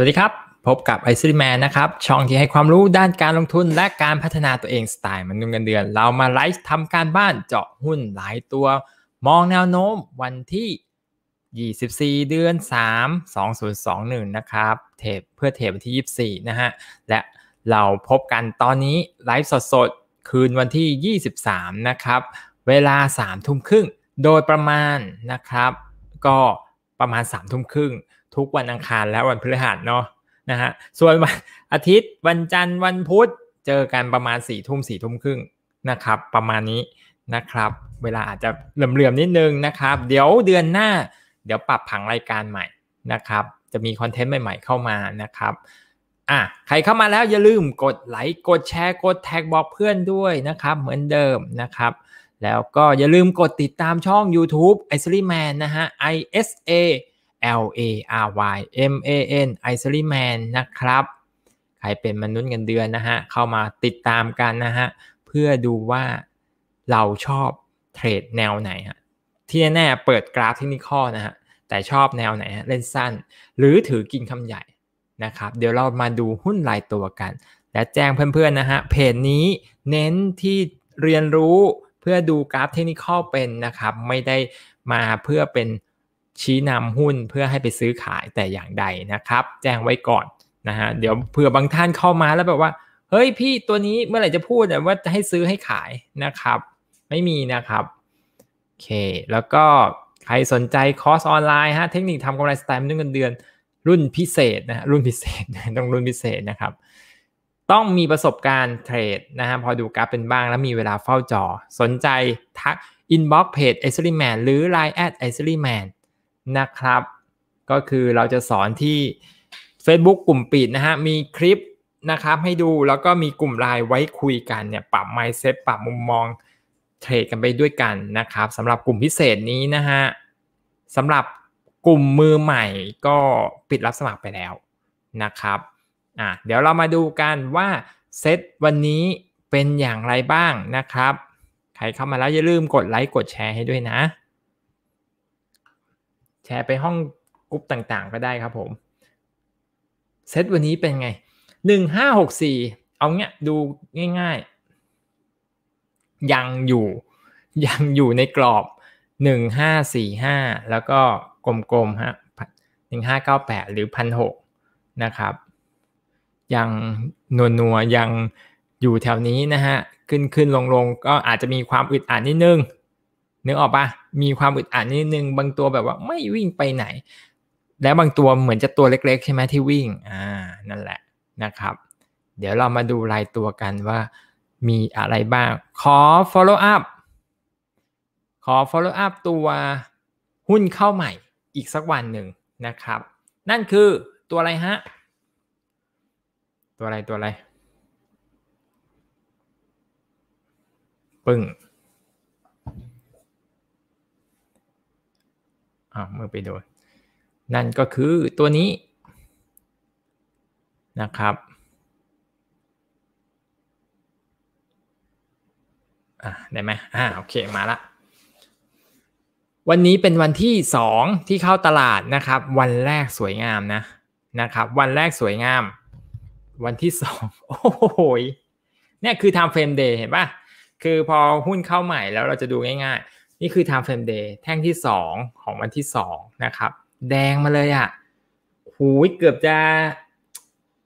วัสดีครับ พบกับไอซิลิแมนนะครับ ช่องที่ให้ความรู้ด้านการลงทุนและการพัฒนาตัวเองสไตล์มนุษย์เงินเดือน เรามาไลฟ์ทำการบ้านเจาะหุ้นหลายตัวมองแนวโน้มวันที่ 24 เดือน 3 2021 นะครับเทปเพื่อเทปวันที่ 24 นะฮะ และเราพบกันตอนนี้ไลฟ์สดๆคืนวันที่ 23 นะครับ เวลา3ทุ่มครึ่ง โดยประมาณนะครับ ก็ประมาณ3ทุ่มครึ่งทุกวันอังคารและวันพฤหัสเนาะนะฮะส่วนวันอาทิตย์วันจันทร์วันพุธเจอกันประมาณ4ี่ทุ่มสี่ทุ่มครึ่งนะครับประมาณนี้นะครับเวลาอาจจะเหลื่อมๆนิดนึงนะครับ เดี๋ยวเดือนหน้าเดี๋ยวปรับผังรายการใหม่นะครับจะมีคอนเทนต์ใหม่ๆเข้ามานะครับอ่ะใครเข้ามาแล้วอย่าลืมกดไลค์กดแชร์กดแท็กบอก เพื่อนด้วยนะครับเหมือนเดิมนะครับแล้วก็อย่าลืมกดติดตามช่อง YouTube i s l y Man นะฮะ I S A L A R Y M A N i s o y Man นะครับ ใครเป็นมนุษย์เงินเดือนนะฮะ เข้ามาติดตามกันนะฮะ เพื่อดูว่าเราชอบเทรดแนวไหนฮะ ที่แน่เปิดกราฟเทคนิคอนะฮะ แต่ชอบแนวไหนฮะ เล่นสั้น หรือถือกินคำใหญ่นะครับ เดี๋ยวเรามาดูหุ้นรายตัวกัน และแจ้งเพื่อนๆนะฮะ เพจนี้เน้นที่เรียนรู้เพื่อดูกราฟเทคนิคเป็นนะครับไม่ได้มาเพื่อเป็นชี้นำหุ้นเพื่อให้ไปซื้อขายแต่อย่างใดนะครับแจ้งไว้ก่อนนะฮะเดี๋ยวเผื่อบางท่านเข้ามาแล้วแบบว่าเฮ้ยพี่ตัวนี้เมื่อไหร่จะพูดว่าจะให้ซื้อให้ขายนะครับ ไม่มีนะครับโอเค แล้วก็ใครสนใจคอร์สออนไลน์ฮะเทคนิคทำกำไรสไตล์นเงินเดือนรุ่นพิเศษนะรุ่นพิเศษต้องรุ่นพิเศษนะครับ ต้องมีประสบการณ์เทรดนะฮะพอดูกราฟเป็นบ้างแล้วมีเวลาเฝ้าจอสนใจทักอินบ็อกเพจไอซ์ลีแมนหรือ Line แอดไอซ์ลีแมนนะครับก็คือเราจะสอนที่ Facebook กลุ่มปิดนะฮะมีคลิปนะครับให้ดูแล้วก็มีกลุ่มไลน์ไว้คุยกันเนี่ยปรับ mindset ปรับมุมมองเทรดกันไปด้วยกันนะครับสำหรับกลุ่มพิเศษนี้นะฮะสำหรับกลุ่มมือใหม่ก็ปิดรับสมัครไปแล้วนะครับอ่ะเดี๋ยวเรามาดูกันว่าเซตวันนี้เป็นอย่างไรบ้างนะครับใครเข้ามาแล้วอย่าลืมกดไลค์กดแชร์ให้ด้วยนะแชร์ไปห้องกรุ๊ปต่างๆก็ได้ครับผม เซตวันนี้เป็นไงหนึ่งห้าหกสี่เอาเนี้ยดูง่าย ๆ ยังอยู่ยังอยู่ในกรอบหนึ่งห้าสี่ห้าแล้วก็กลมๆฮะหนึ่งห้าเก้าแปดหรือพันหกนะครับ ยังนัวนยังอยู่แถวนี้นะฮะขึ้นขึ้นลงลงก็อาจจะมีความอึดอัดนิดนึงนึกออกปะมีความอึดอัดนิดนึง บางตัวแบบว่าไม่วิ่งไปไหน แล้วบางตัวเหมือนจะตัวเล็กๆใช่ไหมที่วิ่ง อ่า นั่นแหละ นะครับ เดี๋ยวเรามาดูรายตัวกันว่า มีอะไรบ้าง ขอ follow up ขอ follow up ตัวหุ้นเข้าใหม่อีกสักวันหนึ่งนะครับ นั่นคือตัวอะไรฮะ ตัวอะไรตัวอะไร ปึ้งเมื่อไปโดนนั่นก็คือตัวนี้นะครับอ่ะได้ไหมอ่าโอเคมาละวันนี้เป็นวันที่ 2 ที่เข้าตลาดนะครับ วันแรกสวยงามนะนะครับ วันแรกสวยงาม วันที่2โอ้โหเนี่ยคือ time frame day เห็นปะคือพอหุ้นเข้าใหม่แล้วเราจะดูง่าย ๆนี่คือ time frame day แท่งที่ 2 ของวันที่2นะครับแดงมาเลยอะ่ะหูเกือบจะ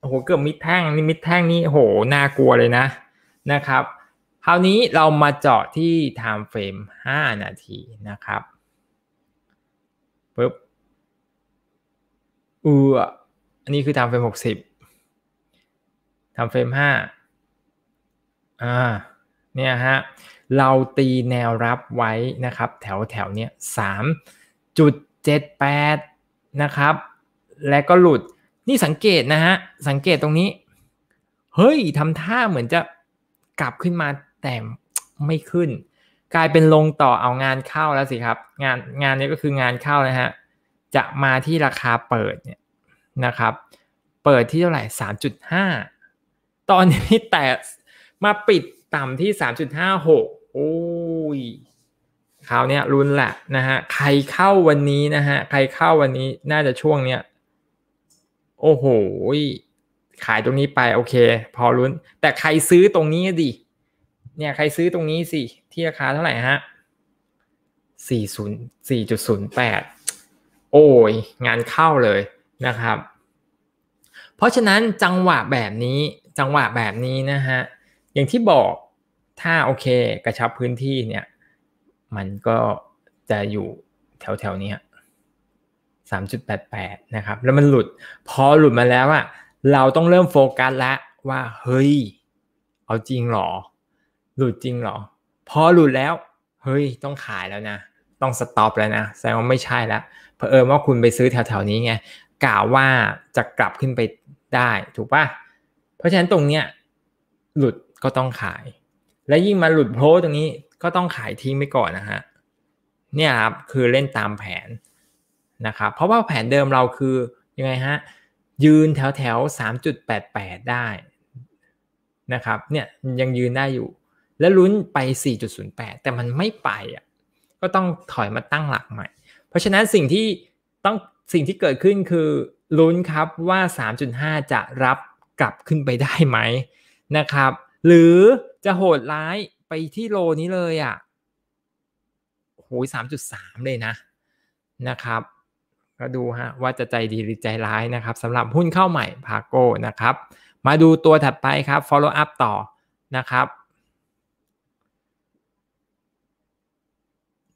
โอ้โห เกือบมิดแท่งนี่มิดแท่งนี่โหน่ากลัวเลยนะนะครับคราวนี้เรามาเจาะที่ time frame 5 นาทีนะครับปึ๊บอืออันนี้คือท m เฟรมหกสิบท m เฟรมห้าอ่าเนี่ยฮะเราตีแนวรับไว้นะครับ แถวแถวเนี้ยสามจุดเจ็ดแปดนะครับและก็หลุดนี่สังเกตนะฮะสังเกตตรงนี้เฮ้ยทำท่าเหมือนจะกลับขึ้นมาแต่ไม่ขึ้น กลายเป็นลงต่อเอางานเข้าแล้วสิครับ งานงานนี้ก็คืองานเข้านะฮะจะมาที่ราคาเปิดเนี่ยนะครับ เปิดที่เท่าไหร่สามจุดห้าตอนนี้แต่มาปิดต่ำที่3.56โอ้ย คราวนี้รุนแหละนะฮะ ใครเข้าวันนี้นะฮะ ใครเข้าวันนี้น่าจะช่วงเนี้ย โอ้โห ขายตรงนี้ไปโอเค พอรุนแต่ใครซื้อตรงนี้ดิ เนี่ยใครซื้อตรงนี้สิ ที่ราคาเท่าไหร่ฮะสี่ศูนย์สี่จุดศูนย์แปด โอ้ย งานเข้าเลยนะครับ เพราะฉะนั้นจังหวะแบบนี้ จังหวะแบบนี้นะฮะอย่างที่บอกถ้าโอเคกระชับพื้นที่เนี่ย มันก็จะอยู่แถวแถวนี้สามจุดแปดแปดนะครับแล้วมันหลุด พอหลุดมาแล้วอะเราต้องเริ่มโฟกัสละว่าเฮ้ย เอาจริงหรอ หลุดจริงหรอ พอหลุดแล้ว เฮ้ยต้องขายแล้วนะ ต้องสต็อปแล้วนะแสดงว่าไม่ใช่ละเพอิญว่าคุณไปซื้อแถวๆ นี้ไง กล่าวว่าจะกลับขึ้นไปได้ถูกปะเพราะฉะนั้นตรงเนี้ยหลุดก็ต้องขายและยิ่งมาหลุดโพลตรงนี้ก็ต้องขายทิ้งไปก่อนนะฮะเนี่ยครับ คือเล่นตามแผนนะครับเพราะว่าแผนเดิมเราคือยังไงฮะ ยืนแถวแถวสามจุดดแปแปดได้ นะครับเนี่ยยังยืนได้อยู่ แล้วลุ้นไปสี่จุดศูนย์แปดแต่มันไม่ไปอ่ะก็ต้องถอยมาตั้งหลักใหม่ เพราะฉะนั้นสิ่งที่ต้องสิ่งที่เกิดขึ้นคือลุ้นครับว่า 3.5 จะรับกลับขึ้นไปได้ไหมนะครับ หรือจะโหดร้ายไปที่โลนี้เลยอะ่ะโหยสามจุดสามเลยนะ นะครับก็ดูฮะว่าจะใจดีหรือใจร้ายนะครับสำหรับหุ้นเข้าใหม่พาโก้นะครับ มาดูตัวถัดไปครับ follow up ต่อนะครับ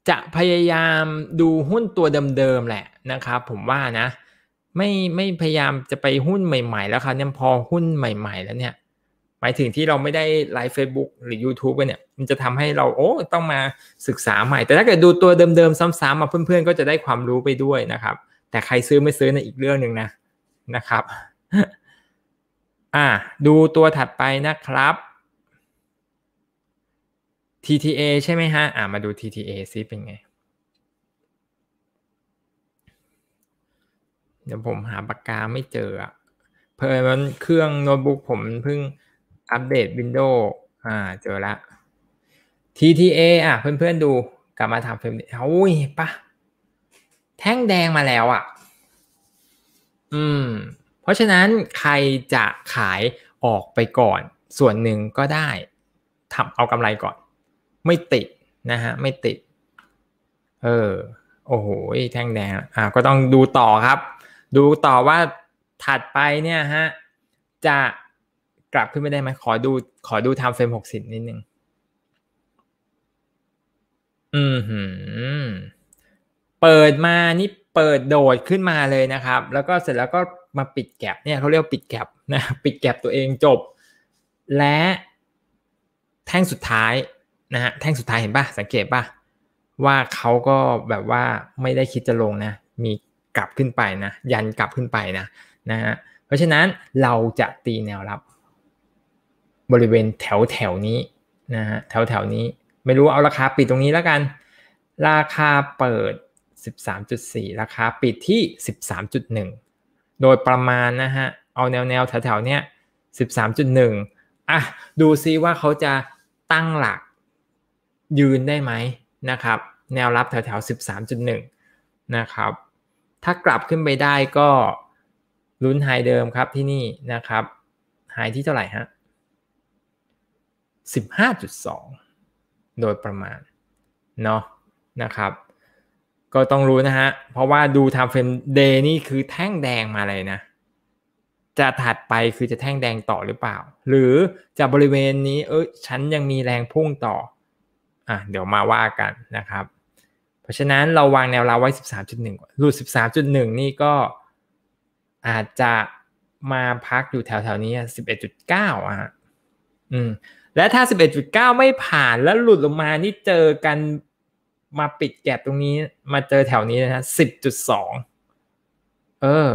จะพยายามดูหุ้นตัวเดิมๆแหละนะครับ ผมว่านะไม่ไม่พยายามจะไปหุ้นใหม่ๆ แล้วครับเนี่ยพอหุ้นใหม่ ๆ แล้วเนี่ยหมายถึงที่เราไม่ได้ไลฟ์ Facebook หรือ YouTube กันเนี่ย มันจะทำให้เราโอ้ต้องมาศึกษาใหม่ แต่ถ้าเกิดดูตัวเดิมๆซ้ำๆมาเพื่อนๆก็จะได้ความรู้ไปด้วยนะครับ แต่ใครซื้อไม่ซื้อในอีกเรื่องหนึ่งนะนะครับ อ่าดูตัวถัดไปนะครับ TTA ใช่ไหมฮะ อ่ามาดู TTA ซิเป็นไง เดี๋ยวผมหาปากกาไม่เจออะเพอมันเครื่องโน้ตบุ๊กผมเพิ่งอัปเดต Windows อ่าเจอละ TTA อ่ะเพื่อนๆดูกลับมาทำเฟรมเฮ้ยปะแท่งแดงมาแล้วอ่ะ อืม เพราะฉะนั้นใครจะขายออกไปก่อน ส่วนหนึ่งก็ได้ทำเอากำไรก่อน ไม่ติดนะฮะไม่ติด เออโอ้โหแท่งแดงอ่าก็ต้องดูต่อครับ ดูต่อว่าถัดไปเนี่ยฮะ จะกลับขึ้นไม่ได้ไหม ขอดูขอดูทำเฟรมหกสิบนิดนึง อืมหืมเปิดมานี่เปิดโดดขึ้นมาเลยนะครับ แล้วก็เสร็จแล้วก็มาปิดแกลบเนี่ยเขาเรียกปิดแกลบนะปิดแกลบตัวเองจบ และแท่งสุดท้ายนะฮะแท่งสุดท้ายเห็นปะสังเกตปะว่าเขาก็แบบว่าไม่ได้คิดจะลงนะ มีกลับขึ้นไปนะยันกลับขึ้นไปนะนะฮะเพราะฉะนั้นเราจะตีแนวรับบริเวณแถวแถวนี้นะฮะแถวแถวนี้ไม่รู้เอาราคาปิดตรงนี้แล้วกัน ราคาเปิด 13.4 ราคาปิดที่ 13.1 โดยประมาณนะฮะเอาแนวแนวแถวแถวเนี้ย13.1อ่ะดูซิว่าเขาจะตั้งหลักยืนได้ไหมนะครับแนวรับแถวแถว 13.1นะครับถ้ากลับขึ้นไปได้ก็ลุ้นไฮเดิมครับที่นี่นะครับไฮที่เท่าไหร่ฮะ15.2 โดยประมาณ เนาะนะครับ ก็ต้องรู้นะฮะ เพราะว่าดูทำเฟรมเดย์นี่คือแท่งแดงมาเลยนะ จะถัดไปคือจะแท่งแดงต่อหรือเปล่า หรือจะบริเวณนี้ เออฉันยังมีแรงพุ่งต่อ อ่ะ เดี๋ยวมาว่ากันนะครับ เพราะฉะนั้นเราวางแนวราไว้ 13.1หลุด13.1 นี่ก็อาจจะมาพักอยู่แถวๆ นี้ 11.9 อ่ะอืมและถ้า 11.9 ไม่ผ่านแล้วหลุดลงมานี่เจอกันมาปิดแกลบตรงนี้มาเจอแถวนี้นะฮะ10.2 เออ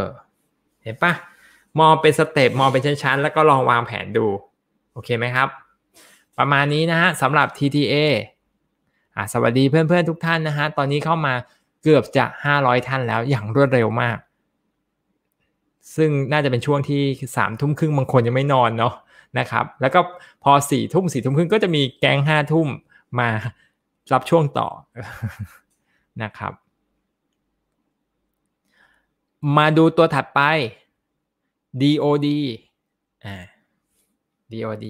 เห็นปะมองเป็นสเต็ปมองเป็นชั้นๆ แล้วก็ลองวางแผนดู โอเคไหมครับ ประมาณนี้นะฮะสำหรับ TTA อ่าสวัสดีเพื่อนๆทุกท่านนะฮะตอนนี้เข้ามาเกือบจะ 500 ท่านแล้วอย่างรวดเร็วมาก ซึ่งน่าจะเป็นช่วงที่สามทุ่มครึ่งบางคนยังไม่นอนเนาะนะครับ แล้วก็พอสี่ทุ่มสี่ทุ่มครึ่งก็จะมีแก๊งห้าทุ่มมารับช่วงต่อนะครับ มาดูตัวถัดไป DOD อ่า DOD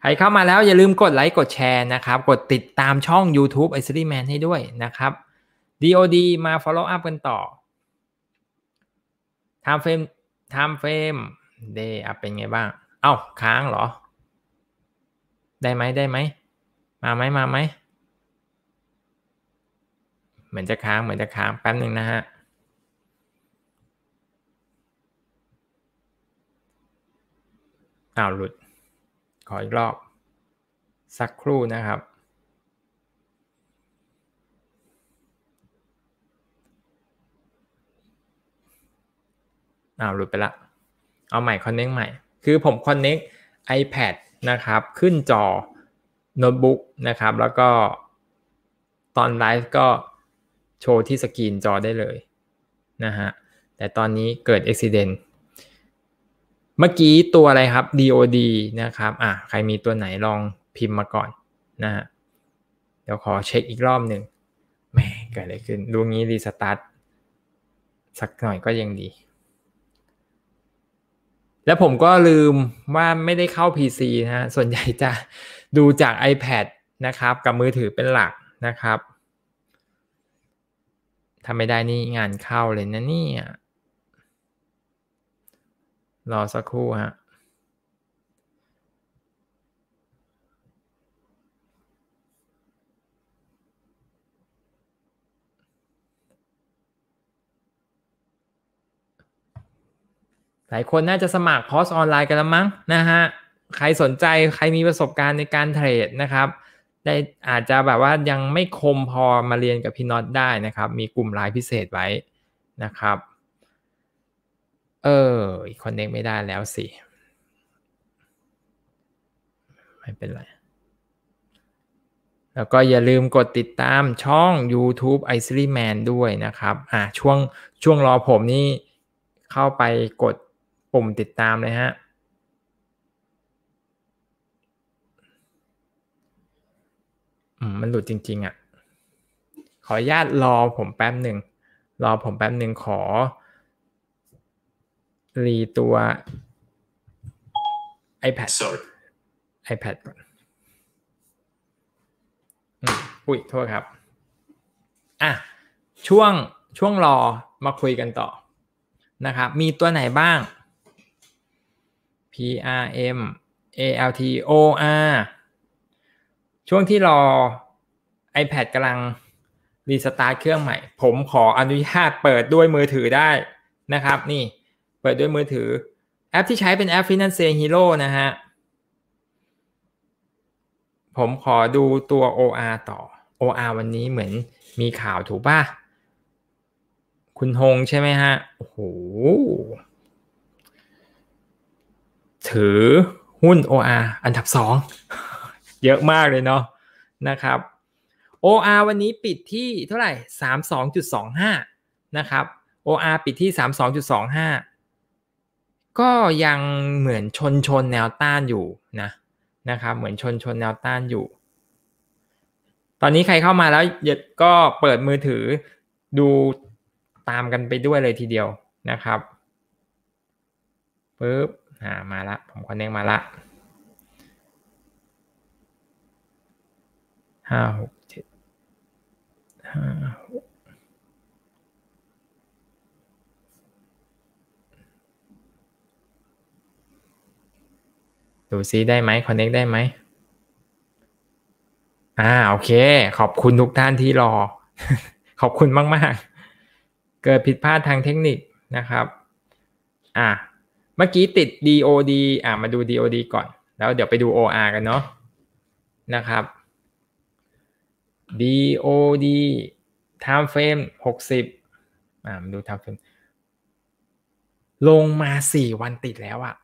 ใครเข้ามาแล้วอย่าลืมกดไลค์กดแชร์นะครับกดติดตามช่อง YouTube i s e y Man ให้ด้วยนะครับ DOD มา follow up กันต่อ time frame time frame เดเป็นไงบ้างเอา้าค้างเหรอ ได้ไหมได้ไหม มาไหมมาไหม เหมือนจะค้างเหมือนจะค้าง แป๊บหนึ่งนะฮะอ้าว หลุด ขออีกรอบ สักครู่นะครับอ้าว หลุดไปละ เอาใหม่คอนเน็กใหม่คือผมอนเน็ก t iPad นะครับ ขึ้นจอโน้ตบุ๊กนะครับ แล้วก็ ตอนไลฟ์ก็โชว์ที่สกรีนจอได้เลย นะฮะ แต่ตอนนี้เกิดอุบิเหตุเมื่อกี้ตัวอะไรครับ DOD นะครับ อ่ะ ใครมีตัวไหน ลองพิมพ์มาก่อน นะฮะ เดี๋ยวขอเช็คอีกรอบหนึ่งแหมเกิดอะไรขึ้นดูงี้รีสตาร์ทสักหน่อยก็ยังดีแล้วผมก็ลืมว่าไม่ได้เข้า PC นะส่วนใหญ่จะดูจาก iPad นะครับ กับมือถือเป็นหลักนะครับ ทำไม่ได้นี่งานเข้าเลยนะนี่รอสักครู่ฮะหลายคนน่าจะสมัครคอร์สออนไลน์กันแล้วมั้ง นะฮะ ใครสนใจ ใครมีประสบการณ์ในการเทรดนะครับ ได้อาจจะแบบว่ายังไม่คมพอมาเรียนกับพี่น็อตได้นะครับ มีกลุ่มรายพิเศษไว้นะครับ เออคอนเน็กไม่ได้แล้วสิ ไม่เป็นไร แล้วก็อย่าลืมกดติดตามช่อง YouTube i c e l y Man ด้วยนะครับ อ่าช่วง ช่วงรอผมนี่เข้าไปกดปุ่มติดตามเลยฮะ มันหลุดจริงๆ อ่ะ ขออนุญาตรอผมแป๊บหนึ่ง รอผมแป๊บหนึ่งขอ รีตัว iPad Sorry. iPad ก่อนอุ้ยโทษครับ อ่ะ ช่วง ช่วงรอมาคุยกันต่อ นะครับมีตัวไหนบ้าง PRM ALTOR ช่วงที่รอ iPad กำลังรีสตาร์ทเครื่องใหม่ ผมขออนุญาตเปิดด้วยมือถือได้นะครับ นี่ เปิดด้วยมือถือแอปที่ใช้เป็นแอป Finance Hero นะฮะ ผมขอดูตัว OR ต่อ OR วันนี้เหมือนมีข่าวถูกป่ะ คุณฮงใช่ไหมฮะ โอ้โหถือหุ้น OR อันดับ 2 เยอะมากเลยเนาะนะครับ OR วันนี้ปิดที่เท่าไหร่32.25 นะครับ OR ปิดที่ 32.25 ก็ยังเหมือนชนชนแนวต้านอยู่นะนะครับเหมือนชนชนแนวต้านอยู่ ตอนนี้ใครเข้ามาแล้วก็เปิดมือถือดูตามกันไปด้วยเลยทีเดียวนะครับปึ๊บ่ามาละผมคอนเนคมาละห้าหกเจ็ดห้าหกดูซิได้ไหมคอนเนคได้ไหมอ่าโอเคขอบคุณทุกท่านที่รอ ขอบคุณมาก ๆ เกิดผิดพลาดทางเทคนิคนะครับ อ่าเมื่อกี้ติด DOD อ่ามาดู DOD ก่อนแล้วเดี๋ยวไปดู OR กันเนาะนะครับ DOD time frame 60อ่ามาดู time frame ลงมา 4 วันติดแล้วอะ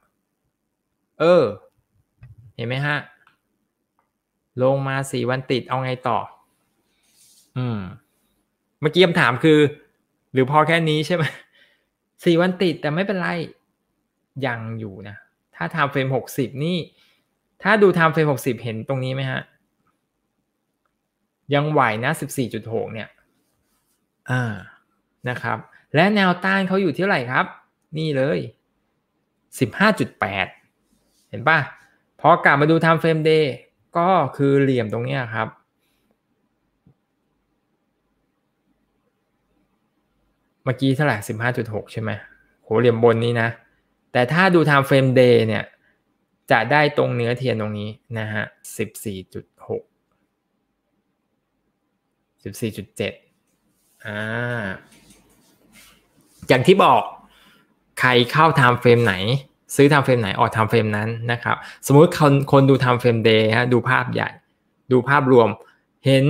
เออเห็นไหมฮะ ลงมา 4 วันติดเอาไงต่อ อืมเมื่อกี้คำถามคือหรือพอแค่นี้ใช่ไหมสี่วันติดแต่ไม่เป็นไรยังอยู่นะ ถ้าทำเฟรมหกสิบนี่ ถ้าดูทำเฟรมหกสิบเห็นตรงนี้ไหมฮะ ยังไหวนะสิบสี่จุดหกเนี่ย อ่า นะครับ และแนวต้านเขาอยู่ที่ไหร่ครับ นี่เลยสิบห้าจุดแปดเห็นปะพอกลับมาดูทำเฟรมเดย์ก็คือเหลี่ยมตรงนี้ครับ เมื่อกี้เท่าไหร่สิบห้าจุดหกใช่ไหมโหเหลี่ยมบนนี้นะแต่ถ้าดู time frame day เนี่ย จะได้ตรงเนื้อเทียนตรงนี้ นะฮะส4ิบี่จุดหกสิบี่จุดเจ็ดอ่า อย่างที่บอกใครเข้า time frame ไหนซื้อ time frame ไหนออก time frame นั้นนะครับ สมมุติคนคนดู time frame day ฮะ ดูภาพใหญ่ดูภาพรวมเห็น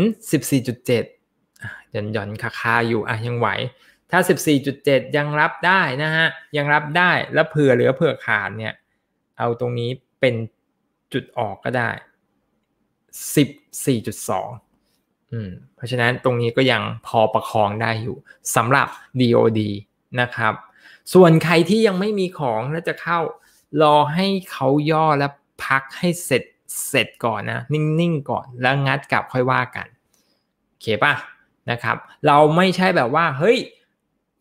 14.7ย่อนหย่อนคาคาอยู่ อ่ะยังไหวถ้า 14.7ยังรับได้นะฮะยังรับได้แล้วเผื่อเหลือเผื่อขาดเนี่ยเอาตรงนี้เป็นจุดออกก็ได้14.2อืมเพราะฉะนั้นตรงนี้ก็ยังพอประคองได้อยู่สำหรับ DOD นะครับ ส่วนใครที่ยังไม่มีของแล้วจะเข้า รอให้เขาย่อและพักให้เสร็จเสร็จก่อนนะ นิ่ง ๆ ก่อนแล้วงัดกลับค่อยว่ากัน โอเคปะนะครับ เราไม่ใช่แบบว่า เฮ้ย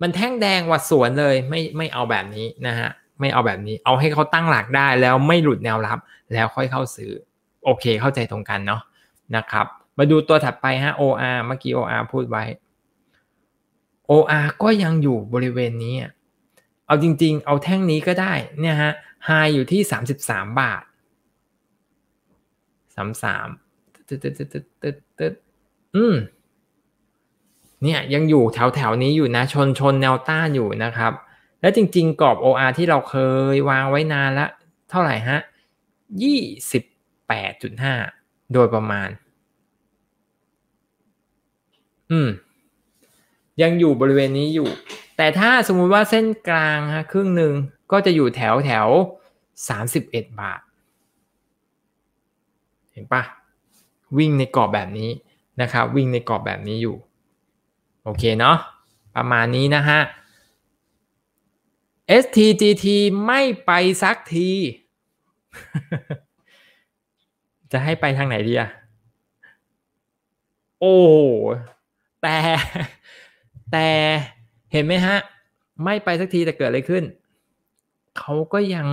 มันแท่งแดงวัดสวนเลย ไม่ไม่เอาแบบนี้นะฮะ ไม่เอาแบบนี้ เอาให้เขาตั้งหลักได้แล้วไม่หลุดแนวรับ แล้วค่อยเข้าซื้อ โอเคเข้าใจตรงกันเนาะนะครับ มาดูตัวถัดไปฮะ OR เมื่อกี้ OR พูดไว้ OR ก็ยังอยู่บริเวณนี้เอาจริง ๆ เอาแท่งนี้ก็ได้ เนี่ยฮะไฮอยู่ที่ 33 บาท 33อืมเนี่ยยังอยู่แถวแถวนี้อยู่นะ ชนชนแนวต้านอยู่นะครับ และจริงๆกรอบ OR ที่เราเคยวางไว้นานละเท่าไหร่ฮะยี่สิบแปดจุดห้าโดยประมาณอืมยังอยู่บริเวณนี้อยู่ แต่ถ้าสมมุติว่าเส้นกลางฮะครึ่งหนึ่งก็จะอยู่แถวแถวสามสิบเอ็ดบาท เห็นปะวิ่งในกรอบแบบนี้นะครับวิ่งในกรอบแบบนี้อยู่โอเค เนาะประมาณนี้นะฮะ STGT ไม่ไปสักที จะให้ไปทางไหนดีอะโอ้ แต่แต่เห็นไหมฮะ ไม่ไปสักทีแต่เกิดอะไรขึ้น เขาก็ยัง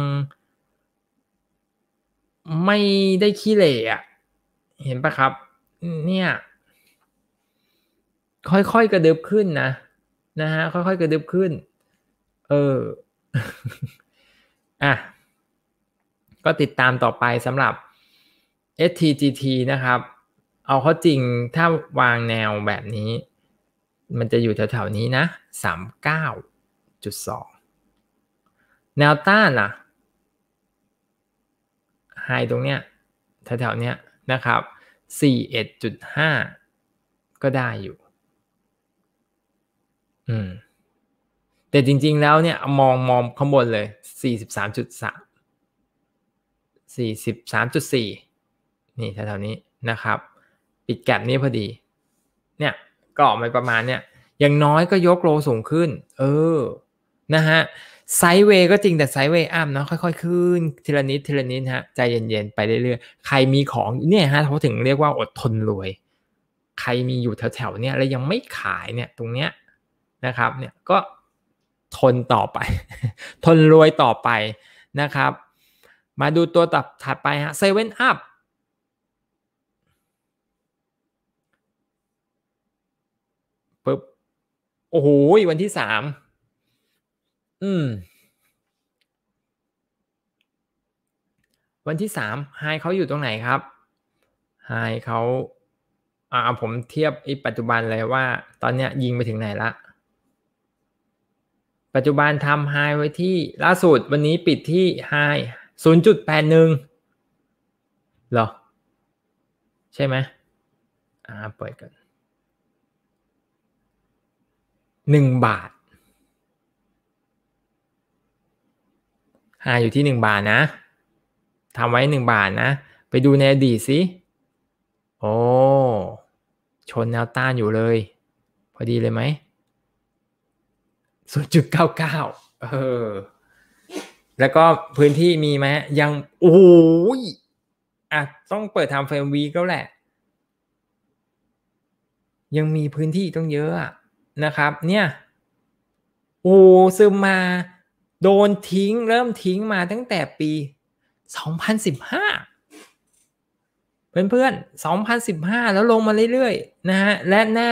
ไม่ได้ขี้เหร่อะเห็นปะครับ เนี่ยค่อยๆ กระดึบขึ้นนะนะฮะค่อยๆ กระดึบขึ้น เออ อ่ะ ก็ติดตามต่อไปสำหรับ STGT นะครับ เอาเข้าจริง ถ้าวางแนวแบบนี้ มันจะอยู่แถวๆนี้นะ 39.2 แนวต้าน่ะไฮตรงเนี้ยแถวๆเนี้ยนะครับ 41.5 ก็ได้อยู่อืม แต่จริงๆ แล้วเนี่ย มองมองข้างบนเลยสี่สิบสามจุดสามสี่สิบสามจุดสี่นี่แถวๆนี้นะครับ ปิดแกลบนี้พอดี เนี่ย ก็ออกมาประมาณเนี่ยอย่างน้อยก็ยกโลสูงขึ้น เออ นะฮะ ไซด์เวย์ก็จริงแต่ไซด์เวย์อัพเนาะค่อยๆขึ้นทีละนิดทีละนิดฮะ ใจเย็นๆ ไปเรื่อยๆ ใครมีของเนี่ยฮะเขาถึงเรียกว่าอดทนรวย ใครมีอยู่แถวๆเนี่ยแล้วยังไม่ขายเนี่ยตรงเนี้ยนะครับ เนี่ยก็ทนต่อไป ทนรวยต่อไปนะครับ มาดูตัวตับถัดไปฮะเซเว่นอัพปึ๊บ โอ้โหวันที่สามอืมวันที่สามไฮเขาอยู่ตรงไหนครับไฮเขาอ่าผมเทียบไอ้ปัจจุบันเลยว่า ตอนเนี้ยยิงไปถึงไหนละปัจจุบันทำไฮไว้ที่ล่าสุดวันนี้ปิดที่ไฮศูนย์จุดแปดหนึ่งหรอ ใช่ไหมอ่าเปิดกันหนึ่งบาท หาอยู่ที่หนึ่งบาทนะทำไว้หนึ่งบาทนะ ไปดูในอดีตสิโอ้ชนแนวต้านอยู่เลย พอดีเลยไหมศูนย์จุดเก้าเก้าเออ แล้วก็พื้นที่มีไหมยังโอ้ยอ่ะต้องเปิดทำเฟรมวีก็แหละ ยังมีพื้นที่ต้องเยอะนะครับ เนี่ย โอ้ซึมมาโดนทิ้งเริ่มทิ้งมาตั้งแต่ปี 2015 เพื่อนๆ2015 แล้วลงมาเรื่อยๆ นะฮะ และแน่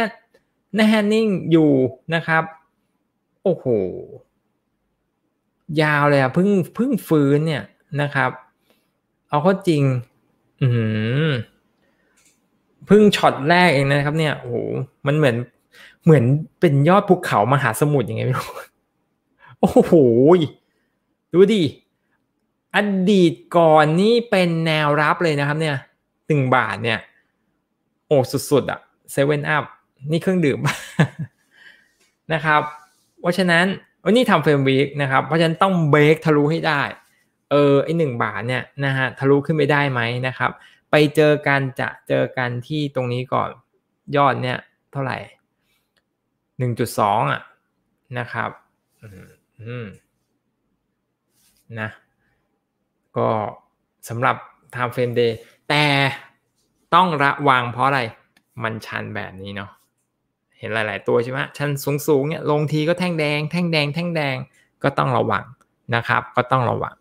แน่นิ่งอยู่นะครับโอ้โห ยาวเลยอะเพิ่งเพิ่งฟื้นเนี่ยนะครับเอาข้อจริง อืมเพิ่งช็อตแรกเองนะครับ เนี่ย โอ้โหมันเหมือนเหมือนเป็นยอดภูเขามหาสมุทรยังไงไม่รู้โอ้โหดูดิอดีตก่อนนี่เป็นแนวรับเลยนะครับเนี่ยหนึ่งบาทเนี่ย โอ้สุด ๆอะเซเว่นอัพนี่เครื่องดื่มนะครับพราะฉะนั้นวันนี้ทำเฟรมวีคนะครับ เพราะฉะนั้นต้องเบรกทะลุให้ได้ เออ ไอหนึ่งบาทเนี่ยนะฮะทะลุขึ้นไปได้ไหมนะครับ ไปเจอกันจะเจอกันที่ตรงนี้ก่อนยอดเนี่ย เท่าไหร่หนึ่งจุดสองอ่ะ นะครับ อืมนะก็สำหรับ time frame day แต่ต้องระวังเพราะอะไร มันชันแบบนี้เนาะเห็นหลาย ๆ ตัวใช่ไหมชั้นสูง ๆ เนี่ย ลงทีก็แท่งแดง แท่งแดง แท่งแดง ก็ต้องระวังนะครับ ก็ต้องระวัง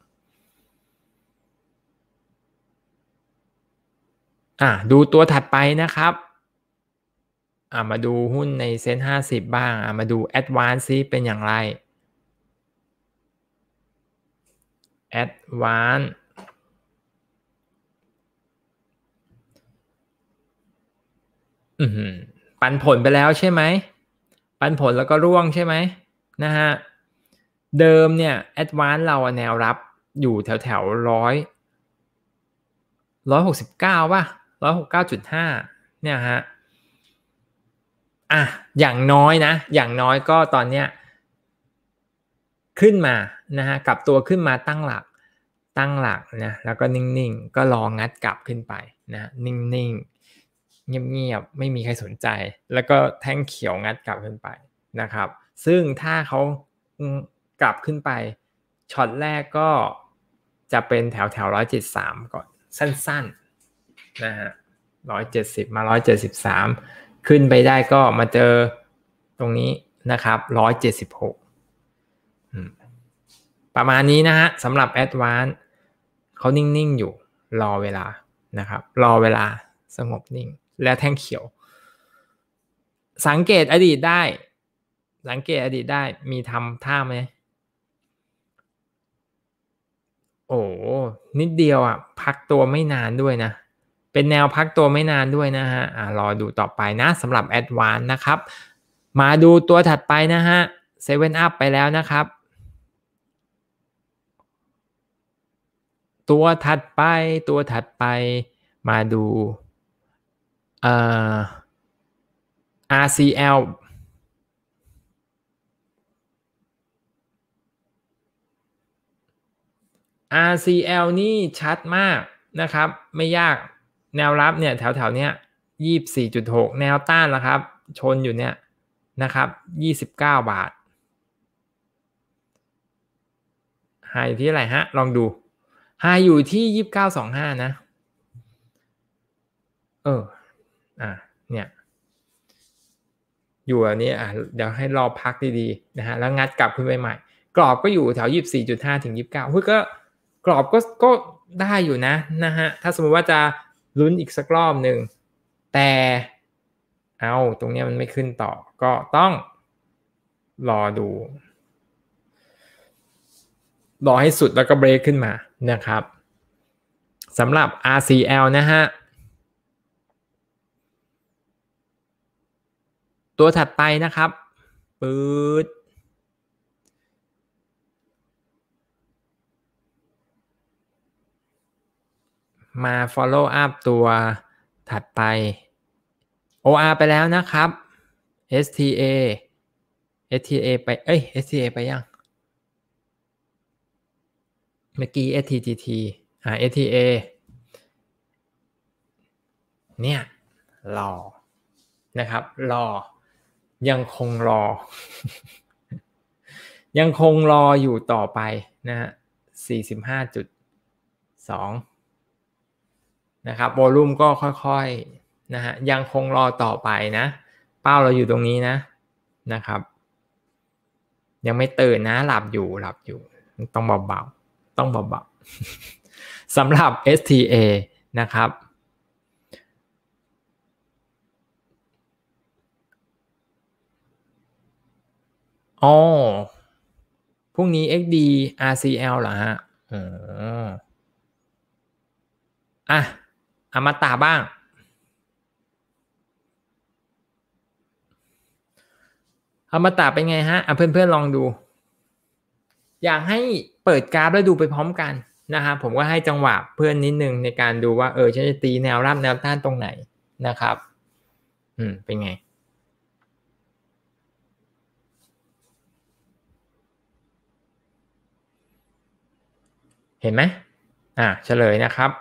อ่ะ ดูตัวถัดไปนะครับ อ่ะ มาดูหุ้นในเซ็นห้าสิบบ้าง อ่ะ มาดูแอดวานซ์ิเป็นอย่างไรแอดวานซ์อืมปันผลไปแล้วใช่ไหมปันผลแล้วก็ร่วงใช่ไหมนะฮะ เดิมเนี่ยแอดวานซ์เราแนวรับอยู่แถวแถวร้อยร้อยหกสิบเก้าป่ะร้อยหกเก้าจุดห้าเนี่ยฮะอ่ะอย่างน้อยนะอย่างน้อยก็ตอนเนี้ยขึ้นมานะฮะกลับตัวขึ้นมาตั้งหลักตั้งหลักนะแล้วก็นิ่งๆก็รองงัดกลับขึ้นไปนะนิ่งๆเงียบๆ ไม่มีใครสนใจ แล้วก็แท่งเขียวงัดกลับขึ้นไปนะครับ ซึ่งถ้าเขากลับขึ้นไป ช็อตแรกก็จะเป็นแถวแถวร้อยเจ็ดสามก่อน สั้นๆ นะฮะร้อยเจ็ดสิบมาร้อยเจ็ดสิบสามขึ้นไปได้ก็มาเจอตรงนี้นะครับร้อยเจ็ดสิบหกประมาณนี้นะฮะสำหรับแอดวานเขานิ่งๆ อยู่ รอเวลานะครับ รอเวลาสงบนิ่งและแท่งเขียว สังเกตอดีตได้ สังเกตอดีตได้ มีทำท่าไหมโอ้ นิดเดียวอ่ะ พักตัวไม่นานด้วยนะ เป็นแนวพักตัวไม่นานด้วยนะฮะอ่ารอดูต่อไปนะสำหรับแอดวานนะครับ มาดูตัวถัดไปนะฮะเซเว่นอัพไปแล้วนะครับ ตัวถัดไปตัวถัดไปมาดู RCL อ c l นี่ ชัดมากนะครับ ไม่ยากแนวรับ เนี่ย แถวแถวเนี้ยยี่บสี่จุดหกแนวต้านละครับ ชนอยู่เนี่ยนะครับยี่สิบเก้าบาทหายที่อะไร ฮะ ลองดูหายอยู่ที่ยี่บเก้าสองห้านะ เอออ่ะ เนี่ย อยู่แบบนี้อ่ะ เดี๋ยวให้รอพักดีๆ นะฮะ แล้วงัดกลับขึ้นไปใหม่ กรอบก็อยู่แถวยีี่่สจุดห้าถึงยี่สิบเฮ้ยก็กรอบก็ก็ได้อยู่นะ นะฮะ ถ้าสมมติว่าจะลุ้นอีกสักรอบหนึ่ง แต่เอาตรงนี้มันไม่ขึ้นต่อก็ต้อง รอดู รอให้สุดแล้วก็เบรกขึ้นมา นะครับสำหรับ RCL นะฮะตัวถัดไปนะครับ ปืดมา follow up ตัวถัดไป OR ไปแล้วนะครับ STA STA ไป เอ้ย STA ไปยัง เมื่อกี้ STGT อ่า STA เนี่ย รอ นะครับรอยังคงรอ ยังคงรออยู่ต่อไปนะฮะ 45.2 นะครับวอลุ่มก็ค่อย ๆ นะฮะ ยังคงรอต่อไปนะ เป้าเราอยู่ตรงนี้นะนะครับ ยังไม่ตื่นนะหลับอยู่ หลับอยู่ ต้องเบาๆต้องเบาๆสำหรับ STA นะครับอ๋อ พรุ่งนี้ XD RCL เหรอฮะอ๋ออ่ะอามาตาบ้างอามาตาเป็นไงฮะ อ่ะเพื่อนๆลองดู อยากให้เปิดกราฟแล้วดูไปพร้อมกันนะครับผมก็ให้จังหวะเพื่อนนิดนึงในการดูว่าเออฉันจะตีแนวรับแนวต้านตรงไหนนะครับ อืม เป็นไงเห็นไหมอ่าเฉลยนะครับ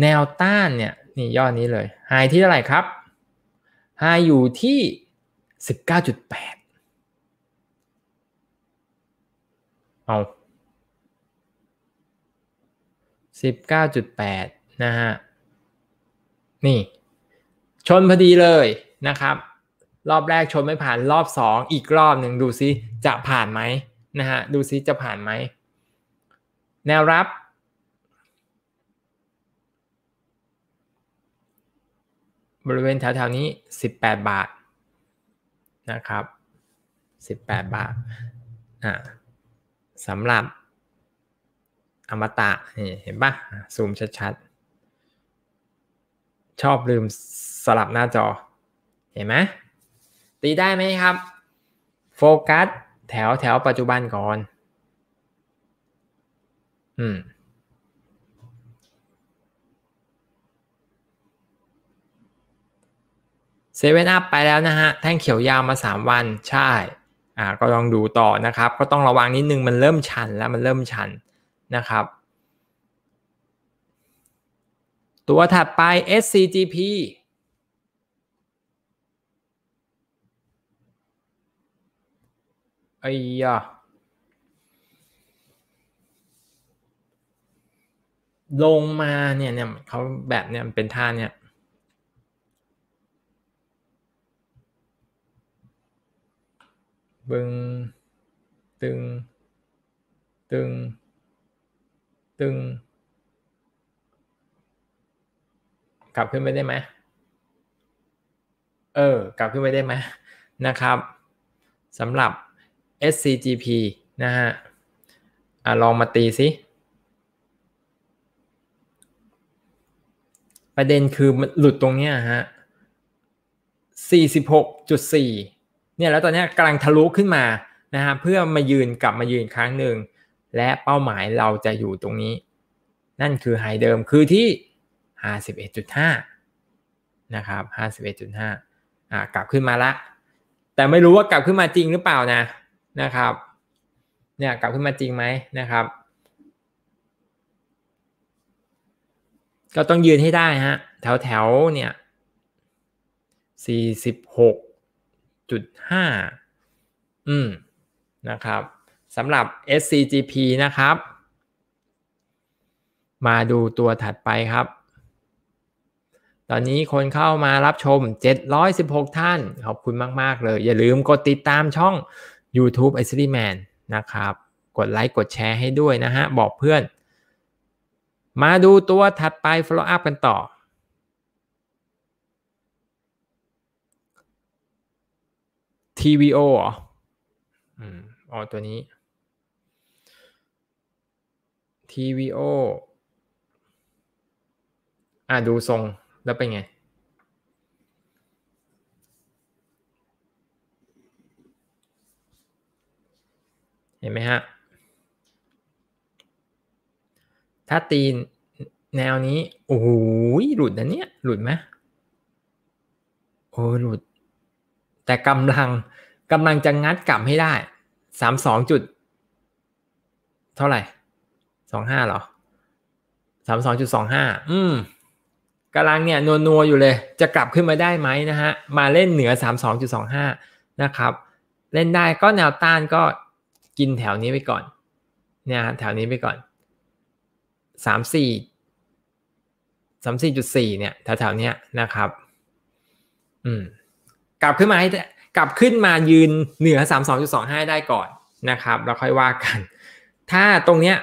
แนวต้านเนี่ยนี่ยอดนี้เลยไฮที่เท่าไหร่ครับไฮอยู่ที่สิบเก้าจุดแปดเอาสิบเก้าจุดแปดนะฮะ นี่ ชนพอดีเลยนะครับ รอบแรกชนไม่ผ่านรอบสองอีกรอบหนึ่งดูซิจะผ่านไหมนะฮะ ดูซิจะผ่านไหมแนวรับ บริเวณแถวๆ นี้ 18 บาท นะครับ 18 บาทอ่าสำหรับอมตะนี่เห็นปะซูม ชัดๆชอบลืมสลับหน้าจอ เห็นไหมตี ได้ไหมครับโฟกัสแถวแถวปัจจุบันก่อนืมเซเว่นอัพไปแล้วนะฮะ แท่งเขียวยาวมา 3 วันใช่ อ่าก็ลองดูต่อนะครับ ก็ต้องระวังนิดนึงมันเริ่มชันแล้วมันเริ่มชันนะครับ ตัวถัดไป SCGP ้อ่ะลงมาเนี่ยเนี่ยเขาแบบเนี่ยเป็นท่าเนี่ยบึง ตึง ตึง ตึง กลับขึ้นไปได้ไหม เออ กลับขึ้นไปได้ไหม นะครับ สำหรับ SCGP นะฮะอะลองมาตีสิประเด็นคือมันหลุดตรงเนี้ยฮะ 46.4 เนี่ยแล้วตอนนี้กำลังทะลุขึ้นมานะฮะเพื่อมายืนกลับมายืนครั้งหนึ่งและเป้าหมายเราจะอยู่ตรงนี้ นั่นคือไฮเดิมคือที่ 51.5 นะครับ 51.5อ่ากลับขึ้นมาละแต่ไม่รู้ว่ากลับขึ้นมาจริงหรือเปล่านะนะครับเนี่ยกลับขึ้นมาจริงไหมนะครับก็ต้องยืนให้ได้ฮะแถวแถวเนี่ยสี่สิบหกจุดห้าอืมนะครับสำหรับ SCGP นะครับ มาดูตัวถัดไปครับ ตอนนี้คนเข้ามารับชม 716 ท่าน ขอบคุณมาก ๆ เลย อย่าลืมกดติดตามช่อง YouTube i c e l y Man นะครับ กดไลค์กดแชร์ให้ด้วยนะฮะ บอกเพื่อนมาดูตัวถัดไป follow up กันต่อ TVO เหรออ๋อตัวนี้ TVO อ่าดูทรงแล้วเป็นไง เห็นไหมฮะถ้าตีนแนวนี้โอ้โหหลุดนะเนี่ย หลุดไหมโอ้หลุด แต่กำลังกำลังจะงัดกลับให้ได้สามสองจุดเท่าไหร่สองห้าหรอสามสองจุดสองห้าอืมกำลังเนี่ย นัวนัวอยู่เลย จะกลับขึ้นมาได้ไหมนะฮะ มาเล่นเหนือสามสองจุดสองห้านะครับ เล่นได้ก็แนวต้านก็กินแถวนี้ไปก่อนเนี่ยแถวนี้ไปก่อนสามสี่สามสี่จุดสี่เนี่ยแถวๆเนี้ยนะครับ อืมกลับขึ้นมาให้กลับขึ้นมายืนเหนือสามสองจุดสองห้าได้ก่อนนะครับแล้วค่อยว่ากัน ถ้าตรงเนี้ย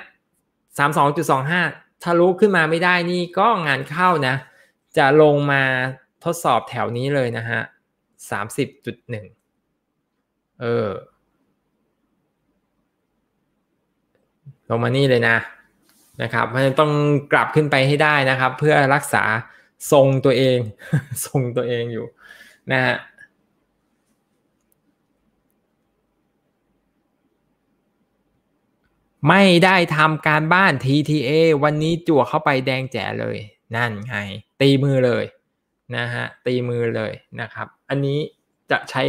สามสองจุดสองห้าทะลุขึ้นมาไม่ได้นี่ก็งานเข้านะ จะลงมาทดสอบแถวนี้เลยนะฮะสามสิบจุดหนึ่งเออลงมานี่เลยนะนะครับเพราะฉะนั้นต้องกลับขึ้นไปให้ได้นะครับ เพื่อรักษาทรงตัวเอง ทรงตัวเองอยู่ นะฮะไม่ได้ทำการบ้าน TTA วันนี้จั่วเข้าไปแดงแจ๋เลย นั่นไง ตีมือเลยนะฮะตีมือเลยนะครับ อันนี้จะใช้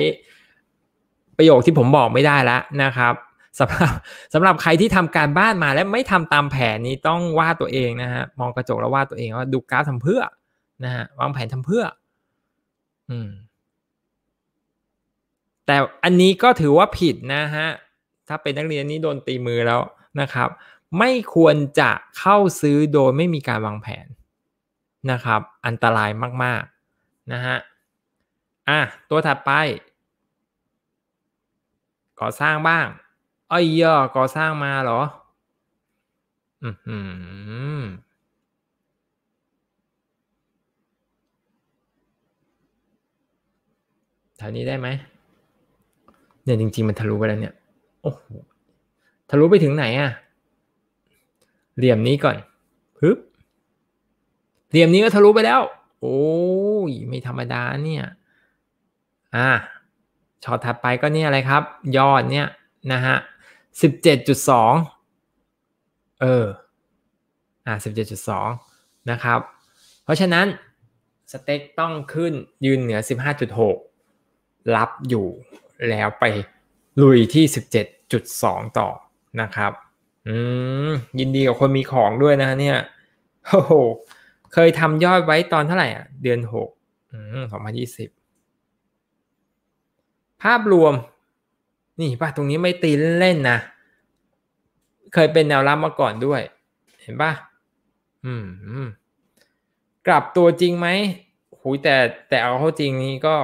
ประโยคที่ผมบอกไม่ได้แล้วนะครับสำหรับสำหรับใครที่ทำการบ้านมาและไม่ทำตามแผนนี้ต้องว่าตัวเองนะฮะมองกระจกแล้วว่าตัวเองว่าดูกราฟทำเพื่อนะฮะวางแผนทำเพื่ออืมแต่อันนี้ก็ถือว่าผิดนะฮะถ้าเป็นนักเรียนนี้โดนตีมือแล้วนะครับ ไม่ควรจะเข้าซื้อโดยไม่มีการวางแผนนะครับ อันตรายมากๆนะฮะอ่ะตัวถัดไปก่อสร้างบ้างอ้อย่อก่อสร้างมาเหรออืมแถวนี้ได้ไหมเนี่ยจริงๆ มันทะลุไปแล้วเนี่ยโอ้โหทะลุไปถึงไหนอะเหลี่ยมนี้ก่อนฮึบเหลี่ยมนี้ก็ทะลุไปแล้ว โอ้ยไม่ธรรมดาเนี่ยอ่าช็อตถัดไปก็เนี่ยอะไรครับ ยอดเนี่ยนะฮะสิบเจ็ดจุดสองเออ อ่าสิบเจ็ดจุดสองนะครับ เพราะฉะนั้นสเต็กต้องขึ้นยืนเหนือสิบห้าจุดหกรับอยู่แล้วไป ลุยที่สิบเจ็ดจุดสองต่อนะครับ อืมยินดีกับคนมีของด้วยนะเนี่ยโอ้โหเคยทำยอดไว้ตอนเท่าไหร่อ่ะเดือนหกสองพันยี่สิบภาพรวมนี่ป่ะตรงนี้ไม่ตีเล่นนะเคยเป็นแนวรับมาก่อนด้วย เห็นป่ะอืมกลับตัวจริงไหมหูยแต่แต่เอาเข้าจริงนี้ก็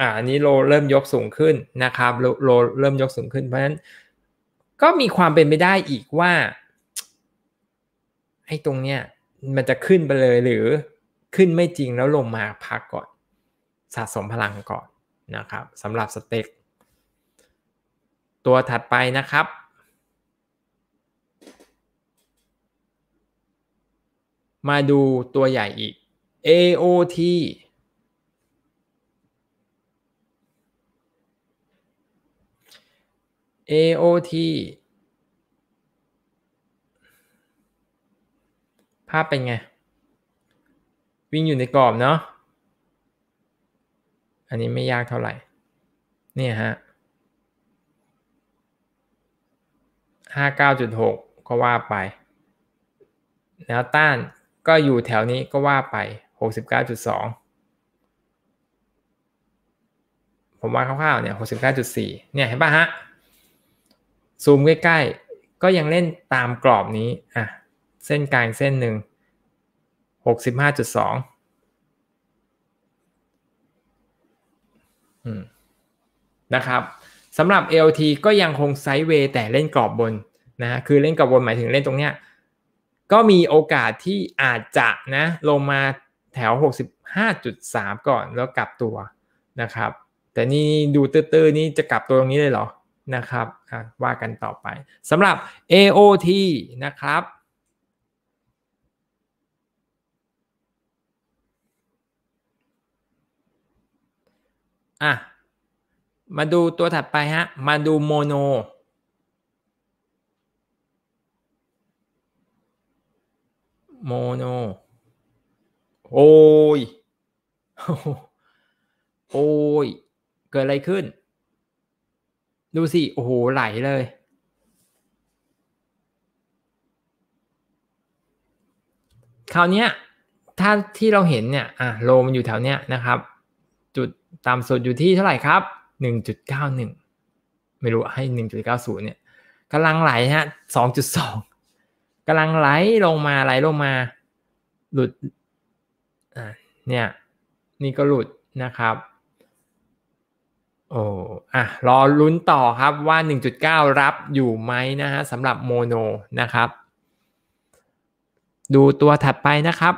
อ่าอันนี้โลเริ่มยกสูงขึ้นนะครับโลโลเริ่มยกสูงขึ้น เพราะฉะนั้นก็มีความเป็นไปได้อีกว่าไอ้ตรงเนี้ยมันจะขึ้นไปเลยหรือ ขึ้นไม่จริงแล้วลงมาพักก่อน สะสมพลังก่อนนะครับสำหรับสเต็กตัวถัดไปนะครับ มาดูตัวใหญ่อีก AOT AOT ภาพเป็นไง วิ่งอยู่ในกรอบเนาะอันนี้ไม่ยากเท่าไหร่ เนี่ยฮะ59.6 ก็ว่าไปแนวต้านก็อยู่แถวนี้ก็ว่าไป 69.2 ผมว่าคร่าวๆเนี่ย 69.4 เนี่ยเห็นป่ะฮะ ซูมใกล้ๆก็ยังเล่นตามกรอบนี้ อ่ะ เส้นกลางเส้นหนึ่ง65.2 อืม นะครับสำหรับ LT ก็ยังคงไซด์เวย์แต่เล่นกรอบบนนะคือเล่นกรอบบนหมายถึงเล่นตรงเนี้ยก็มีโอกาสที่อาจจะนะลงมาแถว 65.3 ก่อนแล้วกลับตัวนะครับ แต่นี่ดูตื้อ ๆ นี่จะกลับตัวตรงนี้เลยเหรอนะครับ ว่ากันต่อไปสำหรับ AOT นะครับอ่ะมาดูตัวถัดไปฮะ มาดูโมโน โมโน โอ้ย โอ้ย เกิดอะไรขึ้น ดูสิ โอ้โห ไหลเลย คราวนี้ถ้าที่เราเห็นเนี่ยอ่ะ โลมันอยู่แถวเนี้ยนะครับ จุดต่ำสุดอยู่ที่เท่าไหร่ครับ1.91 ไม่รู้ให้ 1.90 เนี่ยกำลังไหลฮะ 2.2กำลังไหลลงมาไหลลงมาหลุด อ่าเนี่ย นี่ก็หลุดนะครับโอ้อ่ะ รอลุ้นต่อครับว่า 1.9 รับอยู่ไหมนะฮะสำหรับโมโนนะครับ ดูตัวถัดไปนะครับ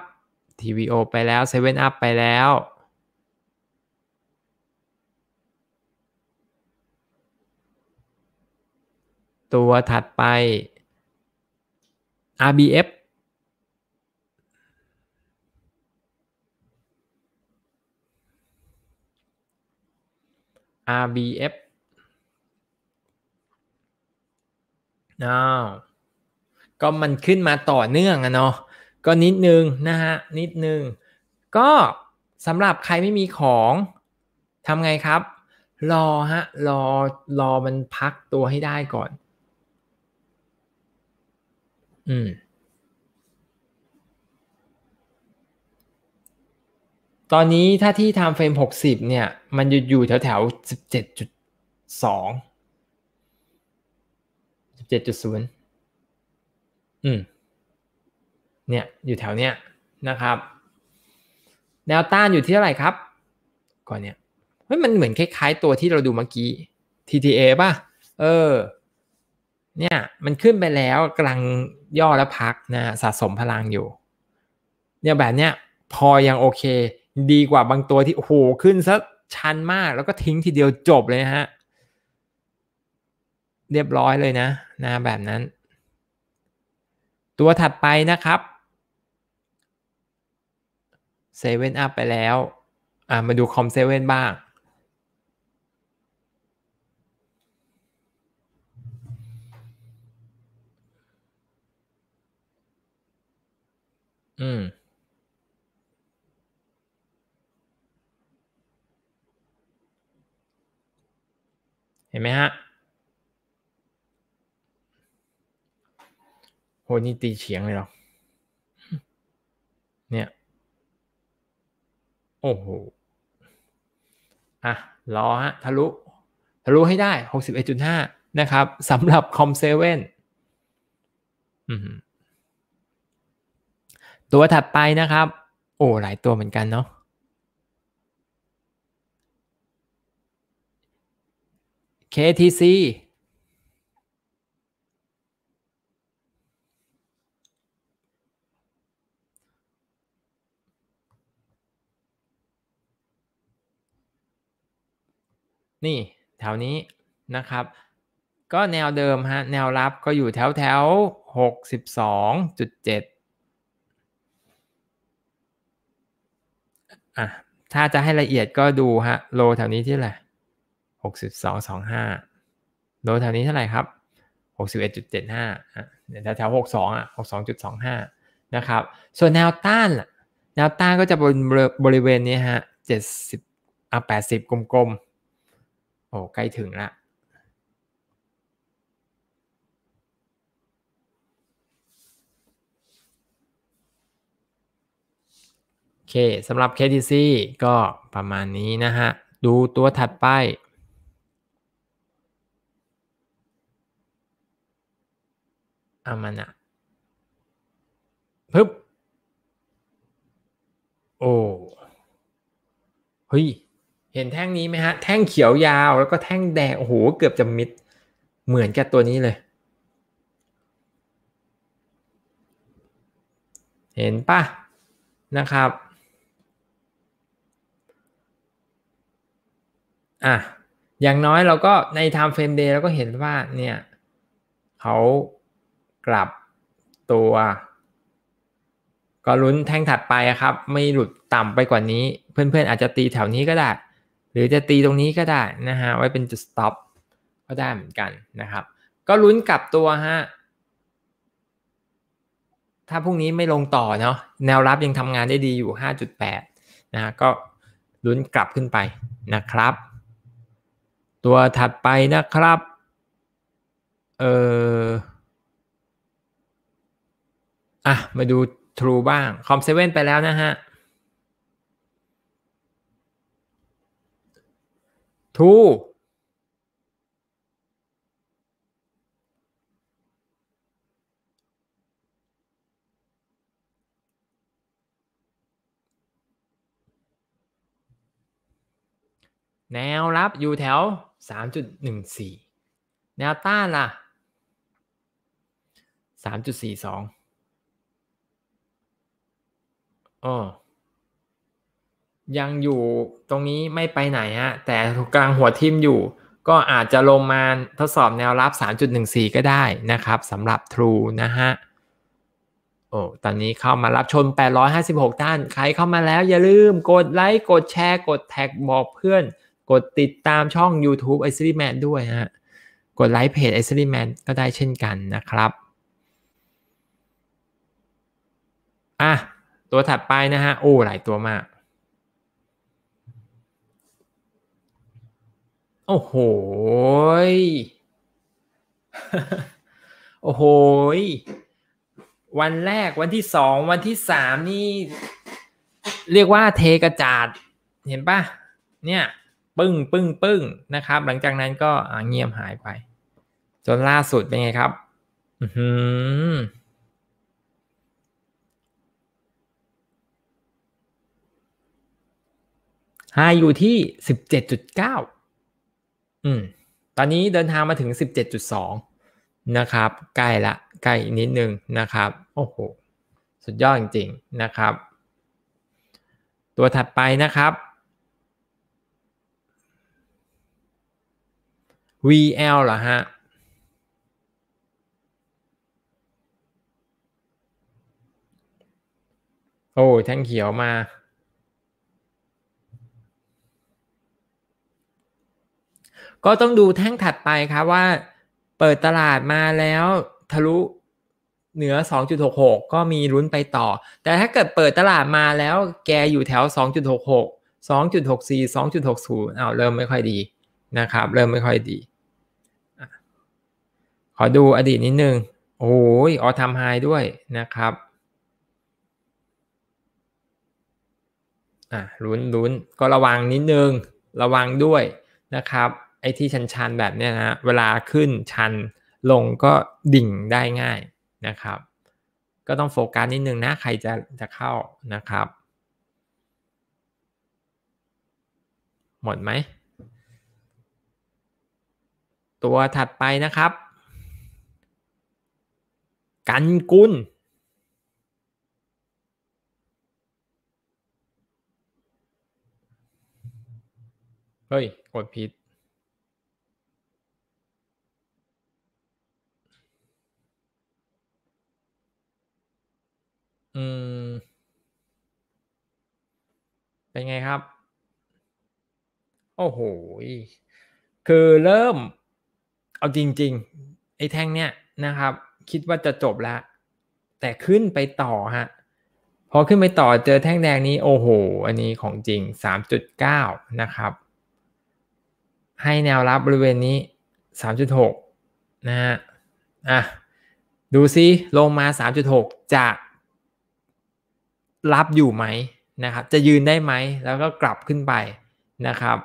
TVO ไปแล้ว 7 Up ไปแล้วตัว ถัดไป RBF r b f นเอ้าวก็ มันขึ้นมาต่อเนื่องอะเนาะ ก็ นิด นึง นะฮะ นิด นึง ก็สำหรับใครไม่มีของ ทำไงครับ รอ ฮะ รอรอมันพักตัวให้ได้ก่อนอืมตอนนี้ถ้าที่ทำเฟรมหกสิบเนี่ยมันอยู่แถวแถวสิบเจ็ดจุดสองสิบเจ็ดจุดศูนย์อืม เนี่ยอยู่แถวเนี้ยนะครับแนวต้านอยู่ที่เท่าไหร่ครับ ก่อนเนี่ย เฮ้ยมันเหมือนคล้ายๆตัวที่เราดูเมื่อกี้ TTA ป่ะ เออเนี่ย มันขึ้นไปแล้วกำลังย่อแล้วพักนะสะสมพลังอยู่ เนี่ยแบบเนี้ยพอยังโอเค ดีกว่าบางตัวที่โอ้โหขึ้นซะชันมากแล้วก็ทิ้งทีเดียวจบเลยนะฮะ เรียบร้อยเลยนะนะ แบบนั้น ตัวถัดไปนะครับเซเว่นอัพไปแล้ว อ่ามาดูคอมเซเว่นบ้างอืม เห็นไหมฮะโหนี่ตีเฉียงเลยหรอเนี่ย โอ้โห อ่ะรอฮะทะลุทะลุให้ได้61.5นะครับสำหรับคอมเซเว่นอืมตัวถัดไปนะครับ โอ้ หลายตัวเหมือนกันเนาะเคทีซีนี่ แถวนี้นะครับ ก็แนวเดิมฮะ แนวรับก็อยู่แถวแถวหกสิบสองจุดเจ็ดอ่ะ ถ้าจะให้ละเอียดก็ดูฮะ โลแถวนี้ที่ไหนหกสิบสองสองห้าโลแถวนี้เท่าไหร่ครับหกสิบเอ็ดจุดเจ็ดห้าเดี๋ถวแถวหกสองอ่ะหกสองจุดสองห้านะครับ ส่วนแนวต้านล่ะ แนวต้านก็จะบนบริเวณนี้ฮะเจ็ดสิบอ่ะแปดสิบกลมๆ โอ้ใกล้ถึงละคสำหรับ KTC ก็ประมาณนี้นะฮะ ดูตัวถัดไปอามานะปึ๊บโอ้ เฮ้ย เห็นแท่งนี้ไหมฮะ แท่งเขียวยาวแล้วก็แท่งแดงโอ้โหเกือบจะมิดเหมือนกับตัวนี้เลย เห็นปะนะครับอ่ะ อย่างน้อยเราก็ในไทม์เฟรมเดย์เราก็เห็นว่าเนี่ยเขากลับตัว ก็ลุ้นแท่งถัดไปครับ ไม่หลุดต่ำไปกว่านี้เพื่อนๆอาจจะตีแถวนี้ก็ได้ หรือจะตีตรงนี้ก็ได้นะฮะ ไว้เป็นจุดสต็อปก็ได้เหมือนกันนะครับ ก็ลุ้นกลับตัวฮะ ถ้าพรุ่งนี้ไม่ลงต่อเนาะแนวรับยังทำงานได้ดีอยู่ 5.8นะฮะก็ลุ้นกลับขึ้นไปนะครับตัวถัดไปนะครับ เอออ่ะ มาดู True บ้างคอมเซเว่นไปแล้วนะฮะทูแนว รับ อยู่ แถว 3.14 แนวต้านล่ะ 3.42อ๋อยังอยู่ตรงนี้ไม่ไปไหนฮะ แต่กลางหัวทิมอยู่ ก็อาจจะลงมาทดสอบแนวรับ 3.14 ก็ได้ นะครับสำหรับ True นะฮะ โอ้ ตอนนี้เข้ามารับชน 856ด้าน ใคร เข้ามาแล้วอย่าลืมกดไลค์ กดแชร์ กดแท็กบอกเพื่อนกดติดตามช่อง YouTube i c e r y Man ด้วยฮะ กดไลค์เพจ i c e r y Man ก็ได้เช่นกันนะครับ อ่ะ ตัวถัดไปนะฮะ โอ้ หลายตัวมาก โอ้โห โอ้โห วันแรกวันที่สองวันที่สามนี่ เรียกว่าเทกระจาด เห็นปะเนี่ยปึ้งปึ้งปึ้งนะครับหลังจากนั้นก็เงียบหายไปจนล่าสุดเป็นไงครับอืหายอยู่ที่สิบเจ็ดจุดเก้าอืม ตอนนี้เดินทางมาถึงสิบเจ็ดจุดสองนะครับใกล้ละใกล้นิดนึงนะครับ โอ้โห สุดยอดจริง ๆนะครับ ตัวถัดไปนะครับ VL เหรอฮะ โอ้แท่งเขียวมา ก็ต้องดูแท่งถัดไปครับว่า เปิดตลาดมาแล้วทะลุเหนือ 2.66 ก็มีรุ้นไปต่อ แต่ถ้าเกิดเปิดตลาดมาแล้วแกอยู่แถว 2.66 2.64 2.60อาเริ่มไม่ค่อยดีนะครับเริ่มไม่ค่อยดี ขอดูอดีตนิดนึง โอ้ยออทำไฮด้วยนะครับอ่ะลุ้นลุ้นก็ระวังนิดนึง ระวังด้วยนะครับ ไอ้ที่ชันชันแบบเนี้ยนะเวลาขึ้นชันลงก็ดิ่งได้ง่ายนะครับ ก็ต้องโฟกัสนิดนึงนะใครจะจะเข้านะครับ หมดไหมตัวถัดไปนะครับ กันกุลเฮ้ยกดผิด อืม เป็นไงครับ โอ้โห คือเริ่มเอาจริงๆไอ้แท่งเนี่ยนะครับคิดว่าจะจบแล้ว แต่ขึ้นไปต่อฮะพอขึ้นไปต่อเจอแท่งแดงนี้โอ้โหอันนี้ของจริง 3.9 นะครับ ให้แนวรับบริเวณนี้ 3.6 นะฮะอ่ะดูซิลงมา 3.6 จะรับอยู่ไหมนะครับจะยืนได้ไหม แล้วก็กลับขึ้นไปนะครับ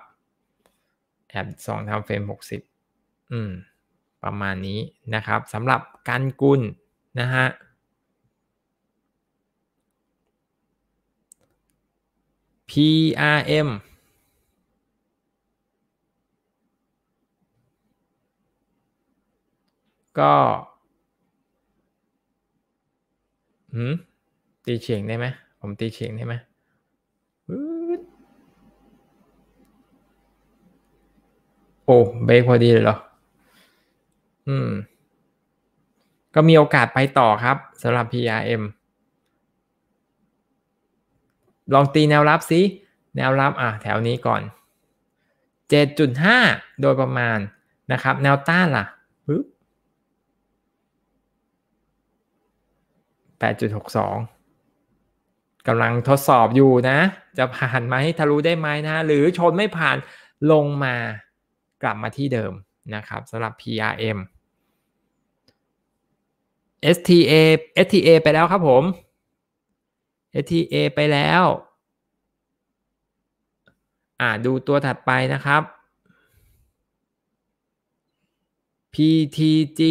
แอบสองทำเฟรม60อืม ประมาณนี้นะครับสำหรับการกุลนะฮะพ PRM ก็หืมตีเฉียงได้ไหมผมตีเฉียงได้ไหมโอ้เบรกพอดีเลยเหรออืม ก็มีโอกาสไปต่อครับสำหรับ PRM ลองตีแนวรับซิแนวรับอ่ะแถวนี้ก่อน 7.5 โดยประมาณนะครับ แนวต้านล่ะป8.62กำลังทดสอบอยู่นะ จะผ่านไหมทะลุได้ไหมนะ หรือชนไม่ผ่านลงมากลับมาที่เดิมนะครับสำหรับ PRM STA STA ไปแล้วครับผม STA ไปแล้ว อ่าดูตัวถัดไปนะครับ PTG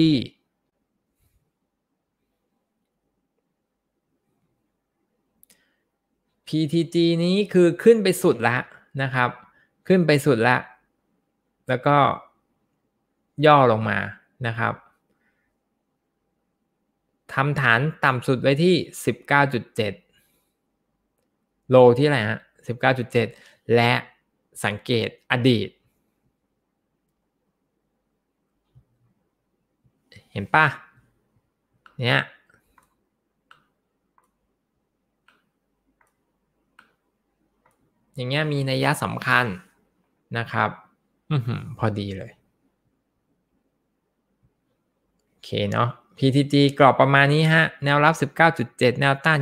PTG นี้คือขึ้นไปสุดละนะครับ ขึ้นไปสุดละแล้วก็ย่อลงมานะครับ ทำฐานต่ำสุดไว้ที่ 19.7โลที่อะไรฮะ19.7 และสังเกตอดีต เห็นป่ะ เนี่ยอย่างเงี้ยมีนัยยะสำคัญนะครับอพอดีเลยอเค เนาะ PTG กรอบประมาณนี้ฮะ แนวรับ 19.7 แนวต้าน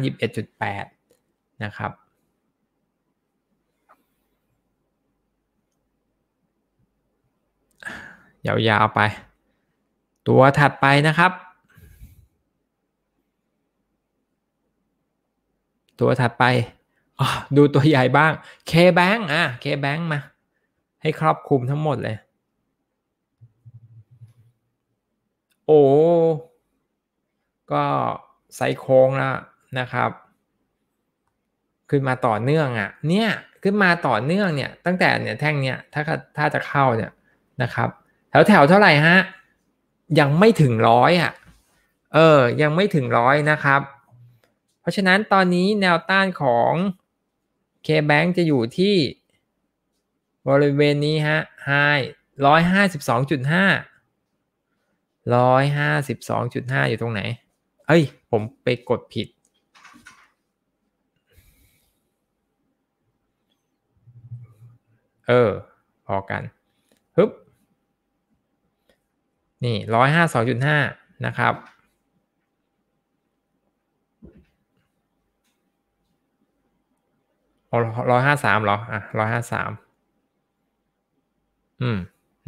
21.8 นะครับ ยาวๆไป ตัวถัดไปนะครับ ตัวถัดไป ดูตัวใหญ่บ้าง K-Bank อ่ะ K-Bank มา ให้ครอบคลุมทั้งหมดเลยโอ้ ก็ ไซโค้งแล้วนะครับ ขึ้นมาต่อเนื่องอะ่ะ เนี่ยขึ้นมาต่อเนื่องเนี่ยตั้งแต่เนี่ยแท่งเนี่ยถ้าถ้าจะเข้าเนี่ยนะครับแถวแถวเท่าไหร่ ฮะ ยังไม่ถึงร้อยอ่ะ เออ ยังไม่ถึงร้อยนะครับ เพราะฉะนั้นตอนนี้แนวต้านของ KBank จะอยู่ที่บริเวณนี้ฮะไฮร้้อยหาสสิบองจุดห้าร้อยห้าสิบสองจุดห้าอยู่ตรงไหน เอ้ย ผมไปกดผิด เออ พอกัน ฮึบ นี่ร้อยห้าสองจุดห้านะครับร้อยห้าสามเหรออ่ะร้อยห้าสาม อืม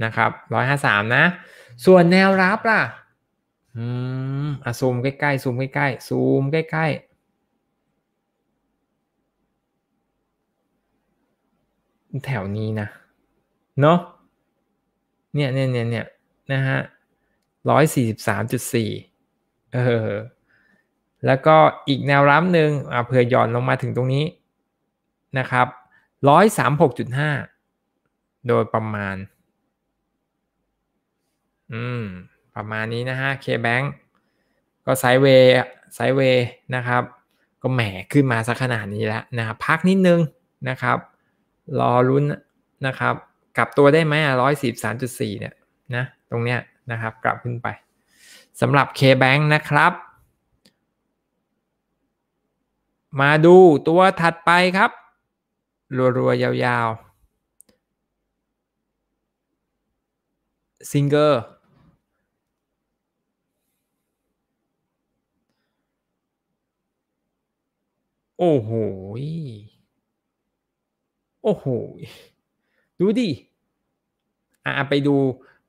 นะครับ ร้อยห้าสามนะส่วนแนวรับล่ะ อืมอ่ะซูมใกล้ ๆ ซูมใกล้ ๆ ซูมใกล้ ๆ แถวนี้นะ เนาะเนี่ยเนี่ยเนี่ยเนี่ยนะฮะร้อยสี่สิบสามจุดสี่เออ แล้วก็อีกแนวรับหนึ่งอ่ะเผื่อหย่อนลงมาถึงตรงนี้ นะครับ ร้อยสามหกจุดห้า โดยประมาณอืมประมาณนี้นะฮะเคแบงก็ไซเวย์ไซเวย์นะครับ ก็แหมขึ้นมาสักขนาดนี้แล้ว นะครับพักนิดนึงนะครับ รอลุ้นนะครับ กลับตัวได้ไหมอ่ะร้อยสิบสามจุดสี่เนี่ยนะ ตรงเนี้ยนะครับ กลับขึ้นไปสำหรับ K-Bank นะครับ มาดูตัวถัดไปครับ รัวๆยาวๆซิงเกอร์โอ้โห โอ้โห ดูดิอ่าไปดู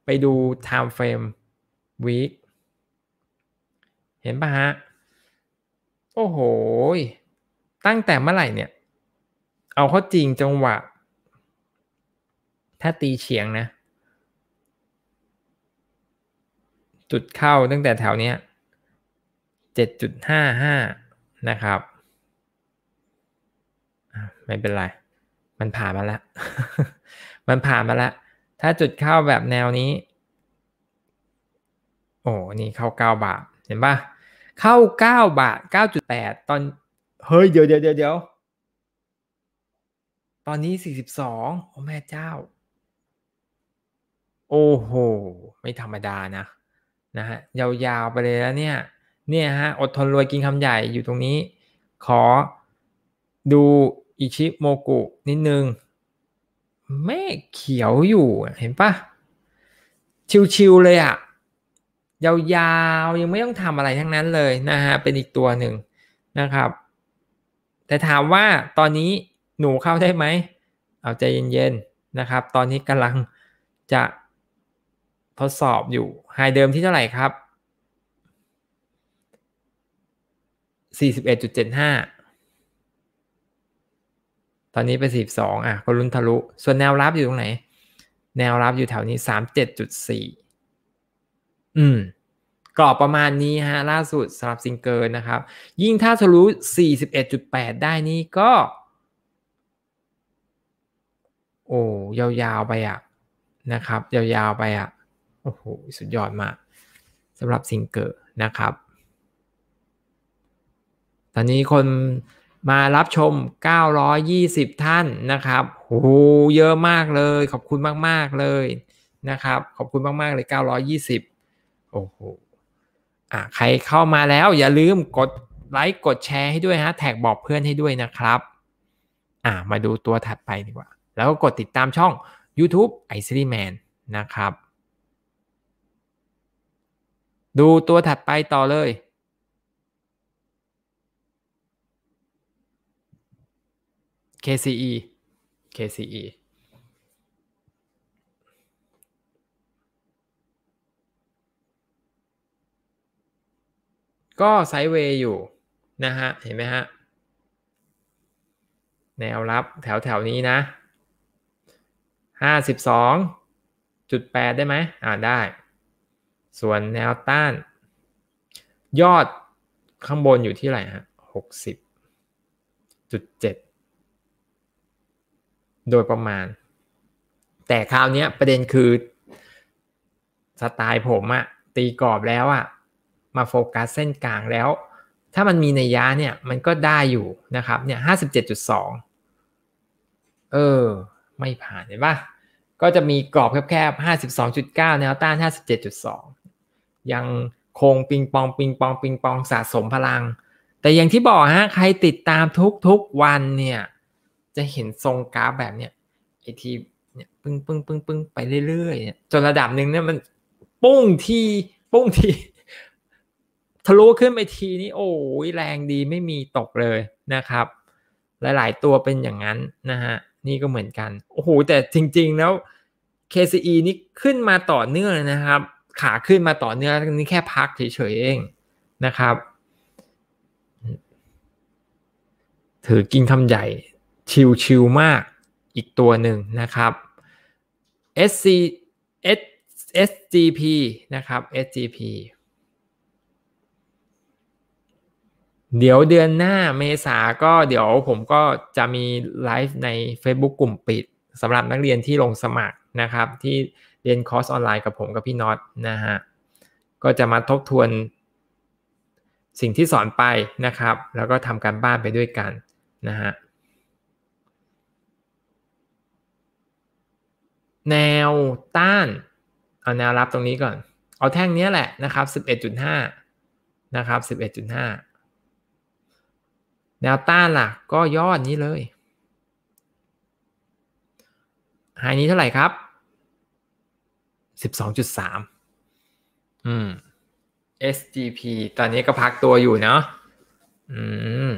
ไปดู time frame week เห็นปะฮะ โอ้โห ตั้งแต่เมื่อไหร่เนี่ย เอาเข้าจริงจังหวะ ถ้าตีเฉียงนะ จุดเข้าตั้งแต่แถวเนี้ย 7.55 นะครับไม่เป็นไร มันผ่านมาแล้ว มันผ่านมาแล้ว ถ้าจุดเข้าแบบแนวนี้ โอ้ นี่เข้าเก้าบาท เห็นปะเข้าเก้าบาทเก้าจุดแปดตอน เฮ้ย เดี๋ยวเดี๋ยวเดี๋ยว ตอนนี้สี่สิบสองโอ้แม่เจ้า โอ้โห ไม่ธรรมดานะ นะฮะ ยาวๆไปเลยแล้วเนี่ย เนี่ยฮะ อดทนรวยกินคำใหญ่อยู่ตรงนี้ ขอดูอิชิโมกุนิดนึงไม่เขียวอยู่ เห็นปะชิวๆเลยอะยาวๆ ยังไม่ต้องทำอะไรทั้งนั้นเลยนะฮะ เป็นอีกตัวหนึ่งนะครับ แต่ถามว่าตอนนี้หนูเข้าได้ไหมเอาใจเย็นๆ นะครับ ตอนนี้กำลังจะทดสอบอยู่ไฮเดิมที่เท่าไหร่ครับ 41.75ตอนนี้ไปสิบสองอ่ะก็ลุ้นทะลุ ส่วนแนวรับอยู่ตรงไหน แนวรับอยู่แถวนี้สามเจ็ดจุดสี่ อืมกรอบประมาณนี้ฮะล่าสุดสำหรับซิงเกิลนะครับยิ่งถ้าทะลุสี่สิบเอ็ดจุดแปดได้นี่ก็โอ้ยาวๆไปอ่ะนะครับยาวๆไปอ่ะโอ้โหสุดยอดมากสำหรับซิงเกิลนะครับ ตอนนี้คนมารับชม 920 ท่านนะครับโห เยอะมากเลย ขอบคุณมาก ๆ เลยนะครับ ขอบคุณมาก ๆ เลย 920 โอ้โหอ่ะใครเข้ามาแล้วอย่าลืมกดไลค์ กดแชร์ให้ด้วยฮะ แท็กบอกเพื่อนให้ด้วยนะครับ อ่ะมาดูตัวถัดไปดีกว่า แล้วก็กดติดตามช่อง YouTube i c e r y Man นะครับ ดูตัวถัดไปต่อเลย KCE KCE ก็ไซด์เวย์อยู่นะฮะ เห็นไหมฮะ แนวรับแถวแถวนี้นะ 52.8 ได้ไหมอ่าได้ ส่วนแนวต้าน ยอดข้างบนอยู่ที่ไหนฮะ60.7โดยประมาณ แต่คราวนี้ประเด็นคือสไตล์ผมอะตีกรอบแล้วอะมาโฟกัสเส้นกลางแล้ว ถ้ามันมีในยะเนี่ย มันก็ได้อยู่นะครับ เนี่ยห้าสิบเจ็ดจุดสองเออ ไม่ผ่านเห็นปะก็จะมีกรอบแคบๆห้าสิบสองจุดเก้าแนวต้านห้าสิบเจ็ดจุดสองยังคงปิงปองปิงปองปิงปองสะสมพลัง แต่อย่างที่บอกฮะใครติดตามทุกๆวันเนี่ยจะเห็นทรงกราฟแบบเนี้ยไอทีเนี่ยปึ้งปึ้งปึ้งปึ้งไปเรื่อยๆเนี่ยจนระดับหนึ่งเนี่ยมัน ปุ้งทีปุ้งทีทะลุขึ้นไปทีนี้ โอ้ยแรงดีไม่มีตกเลยนะครับ หลายๆตัวเป็นอย่างนั้นนะฮะนี่ก็เหมือนกัน โอ้โห แต่จริงๆแล้ว KCE นี่ขึ้นมาต่อเนื่องนะครับ ขาขึ้นมาต่อเนื่องนี่แค่พักเฉยๆเองนะครับ ถือกินคำใหญ่ชิลๆมากอีกตัวหนึ่งนะครับ SC S SGP นะครับ SGP เดี๋ยวเดือนหน้าเมษาก็เดี๋ยวผมก็จะมีไลฟ์ใน Facebook กลุ่มปิดสำหรับนักเรียนที่ลงสมัครนะครับที่เรียนคอร์สออนไลน์กับผมกับพี่น็อตนะฮะ ก็จะมาทบทวนสิ่งที่สอนไปนะครับ แล้วก็ทำการบ้านไปด้วยกันนะฮะแนวต้าน เอา แนวรับตรงนี้ก่อน เอาแท่งนี้แหละนะครับ11.5นะครับ 11.5 แนวต้านล่ะ ก็ยอดนี้เลยไฮนี้เท่าไหร่ครับ 12.3อืม SGP ตอนนี้ก็พักตัวอยู่เนาะอืม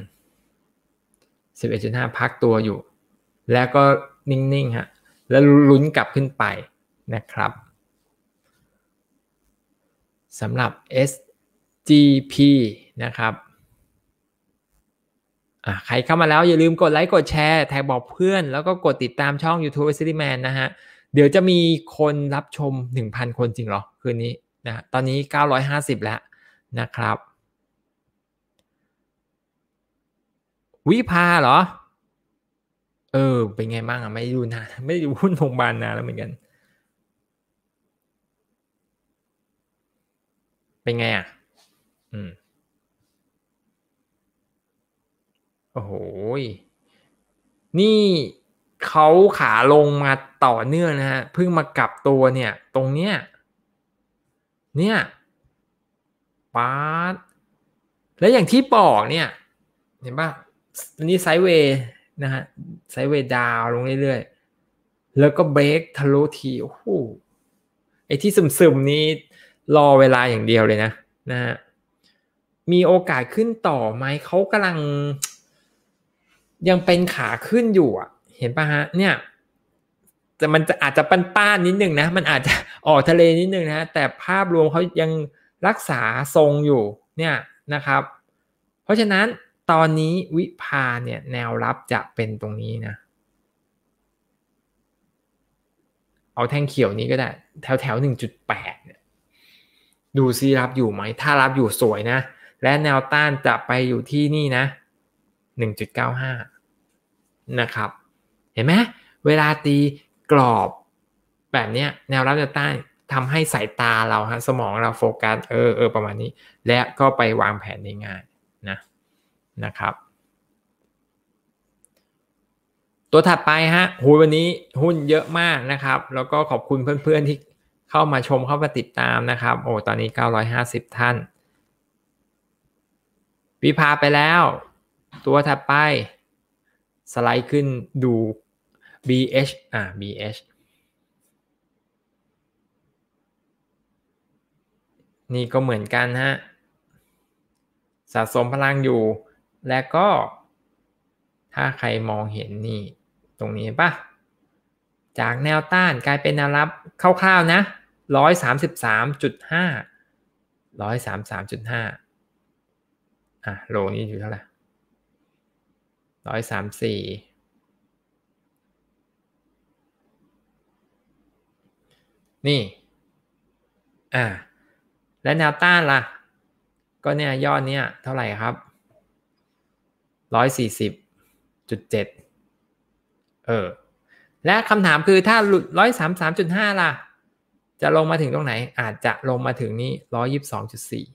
11.5 พักตัวอยู่ แล้วก็นิ่ง ๆ ฮะแล้วลุ้นกลับขึ้นไปนะครับสำหรับ SGP นะครับใครเข้ามาแล้วอย่าลืมกดไลค์กดแชร์แท็กบอกเพื่อน แล้วก็กดติดตามช่อง YouTube City Man นะฮะ เดี๋ยวจะมีคนรับชม 1,000 คนจริงหรอ คืนนี้นะตอนนี้ 950 แล้วนะครับ วิภาเหรอเออ เป็นไงบ้างอ่ะไม่ดูนาไม่ดูหุ้นโรงพยาบาลนานแล้วเหมือนกัน เป็นไงอ่ะอืมโอ้โห นี่เขาขาลงมาต่อเนื่องนะฮะเพิ่งมากลับตัวเนี่ย ตรงเนี้ยเนี่ยปาดแล้วอย่างที่บอกเนี่ย เห็นปะนี่ไซด์เวยนะฮะไซเวดาวลงเรื่อยๆ แล้วก็เบรกทะลุทีโอ้โห ไอ้ที่ซึมๆ นี้รอเวลาอย่างเดียวเลยนะนะฮะ มีโอกาสขึ้นต่อไหมเขากำลัง ยังเป็นขาขึ้นอยู่อะเห็นปะฮะ เนี่ยแต่มันจะอาจจะปันป้านนิดนึงนะ มันอาจจะออกทะเลนิดนึงนะแต่ภาพรวมเขายังรักษาทรงอยู่เนี่ยนะครับ เพราะฉะนั้นตอนนี้วิพาเนี่ย แนวรับจะเป็นตรงนี้นะเอาแท่งเขียวนี้ก็ได้ แถวแถวหนึ่งจุดแปดเนี่ยดูซีรับอยู่ไหมถ้ารับอยู่สวยนะและแนวต้านจะไปอยู่ที่นี่นะหนึ่งจุดเก้าห้านะครับ เห็นไหมเวลาตีกรอบ แบบนี้แนวรับแนวต้านทำให้สายตาเราฮะสมองเราโฟกัส เออเออประมาณนี้ และก็ไปวางแผนง่ายนะครับตัวถัดไปฮะหุ้นวันนี้หุ้นเยอะมากนะครับ แล้วก็ขอบคุณเพื่อนๆที่เข้ามาชมเข้ามาติดตามนะครับ โอ้ ตอนนี้ 950 ท่านวิพาไปแล้ว ตัวถัดไป สไลด์ขึ้นดู BH อ่า BH นี่ก็เหมือนกันฮะสะสมพลังอยู่และก็ถ้าใครมองเห็นนี่ ตรงนี้ปะจากแนวต้านกลายเป็นแนวรับคร่าวๆนะร้อยสามสิบสามจุดห้าร้อยสามสามจุดห้าอ่ะโลนี้อยู่เท่าไหร่ร้อยสามสี่นี่ อ่าและแนวต้านล่ะ ก็เนี่ยยอดเนี่ยเท่าไหร่ครับร้อยสี่สิบจุดเจ็ดเออ และคำถามคือถ้าหลุดร้อยสามสามจุดห้าล่ะ จะลงมาถึงตรงไหน อาจจะลงมาถึงนี้ร้อยยิบสองจุดสี่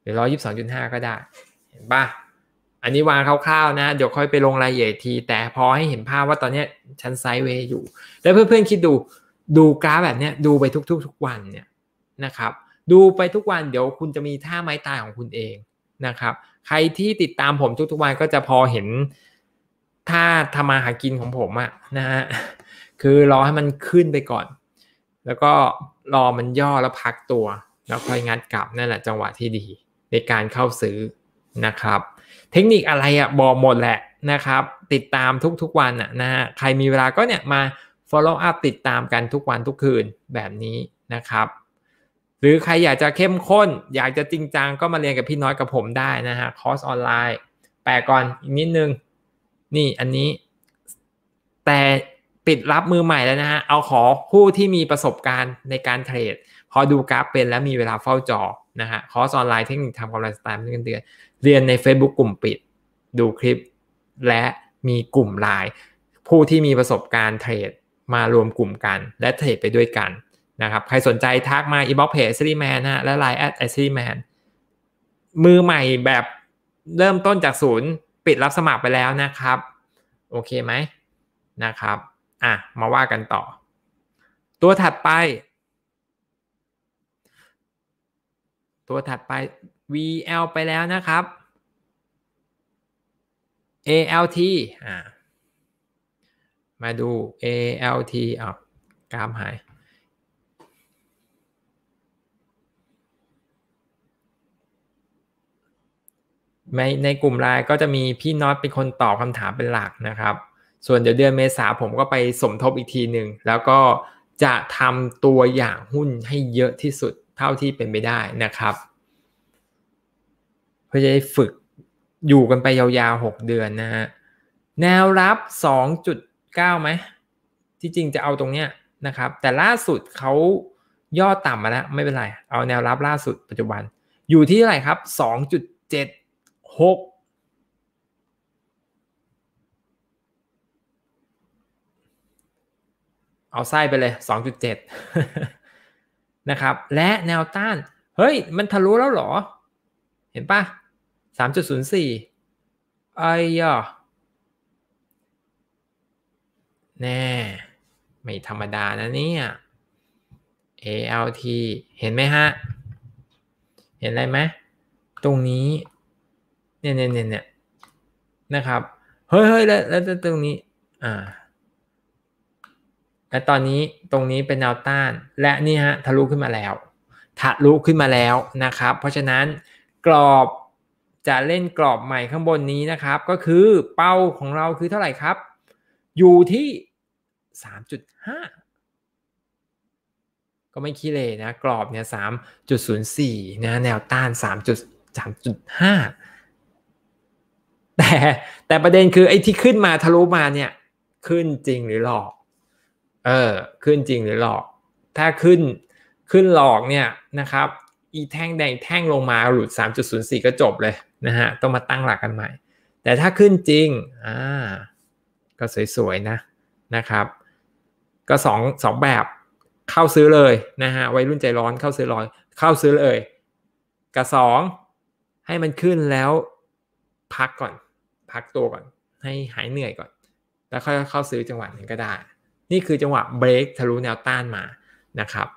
หรือร้อยยิบสองจุดห้าก็ได้ เห็นปะอันนี้วางคร่าวๆนะ เดี๋ยวค่อยไปลงรายละเอียดที แต่พอให้เห็นภาพว่าตอนนี้ชั้นไซด์เวย์อยู่ แล้วเพื่อนๆ คิดดูดูกราฟแบบนี้ดูไปทุกๆ ทุกวันเนี่ยนะครับ ดูไปทุกวัน เดี๋ยวคุณจะมีท่าไม้ตายของคุณเองนะครับใครที่ติดตามผมทุกๆวันก็จะพอเห็น ถ้าทำมาหากินของผมอะนะฮะคือรอให้มันขึ้นไปก่อน แล้วก็รอมันย่อแล้วพักตัว แล้วค่อยงัดกลับนั่นแหละจังหวะที่ดีในการเข้าซื้อนะครับ เทคนิคอะไรอะบอกหมดแหละนะครับ ติดตามทุกๆวันอะนะฮะใครมีเวลาก็เนี่ยมา follow up ติดตามกันทุกวันทุกคืนแบบนี้นะครับหรือใครอยากจะเข้มข้น อยากจะจริงจังก็มาเรียนกับพี่น้อยกับผมได้นะฮะ คอร์สออนไลน์ แปลก่อน อีกนิดนึง นี่อันนี้ แต่ปิดรับมือใหม่แล้วนะฮะ เอาขอผู้ที่มีประสบการณ์ในการเทรดพอดูกราฟเป็นแล้วมีเวลาเฝ้าจอ นะฮะ คอร์สออนไลน์เทคนิคทำกำไรสไตล์เงินเดือนเรียนใน Facebook กลุ่มปิด ดูคลิป และมีกลุ่มไลน์ผู้ที่มีประสบการณ์เทรดมารวมกลุ่มกัน และเทรดไปด้วยกันนะครับใครสนใจทักมาอีบ็อกเพจซีีแมนฮะและไลน์แอดไอซีีแมนมือใหม่แบบเริ่มต้นจากศูนย์ปิดรับสมัครไปแล้วนะครับ โอเคไหมนะครับ อ่ะ มาว่ากันต่อ ตัวถัดไป ตัวถัดไป VL ไปแล้วนะครับ ALT อ่ามาดู ALT อ่ะกราฟหายในในกลุ่มไลน์ก็จะมีพี่น็อตเป็นคนตอบคำถามเป็นหลักนะครับ ส่วนเดี๋ยวเดือนเมษาผมก็ไปสมทบอีกทีหนึ่งแล้วก็จะทำตัวอย่างหุ้นให้เยอะที่สุดเท่าที่เป็นไปได้นะครับ เพื่อจะได้ฝึกอยู่กันไปยาวๆ 6 เดือนนะฮะแนวรับ 2.9ไหม ที่จริงจะเอาตรงเนี้ยนะครับ แต่ล่าสุดเขาย่อต่ำมาแล้วไม่เป็นไร เอาแนวรับล่าสุดปัจจุบัน อยู่ที่เท่าไหร่ครับ 2.7หกเอาไส้ไปเลย 2.7 นะครับ และแนวต้าน เฮ้ยมันทะลุแล้วหรอ เห็นปะ3.04ไอ้ยอแน่ ไม่ธรรมดานะเนี่ย ALT เห็นไหมฮะ เห็นอะไรไหมตรงนี้เนี่ยเนี่ยเนี่ยเนี่ยนะครับเฮ้ยเฮ้ยแล้วแล้วตรงนี้อ่าและตอนนี้ตรงนี้เป็นแนวต้านและนี่ฮะทะลุขึ้นมาแล้วทะลุขึ้นมาแล้วนะครับ เพราะฉะนั้นกรอบจะเล่นกรอบใหม่ข้างบนนี้นะครับ ก็คือเป้าของเราคือเท่าไหร่ครับ อยู่ที่ 3.5 ก็ไม่คิเลยนะกรอบเนี่ย3.04นะแนวต้าน3.3.5แต่ แต่ประเด็นคือไอ้ที่ขึ้นมาทะลุมาเนี่ยขึ้นจริงหรือหลอกเออขึ้นจริงหรือหลอก ถ้าขึ้นขึ้นหลอกเนี่ยนะครับอีแท่งแดงแท่งลงมาหลุด 3.04 ก็จบเลยนะฮะต้องมาตั้งหลักกันใหม่ แต่ถ้าขึ้นจริงอ่าก็สวยๆนะนะครับก็สองสองแบบเข้าซื้อเลยนะฮะวัยรุ่นใจร้อนเข้าซื้อร้อยเข้าซื้อเลยกับสองให้มันขึ้นแล้วพักก่อนพักตัวก่อนให้หายเหนื่อยก่อน แล้วค่อยเข้าซื้อจังหวะนั้นก็ได้ นี่คือจังหวะเบรกทะลุแนวต้านมานะครับ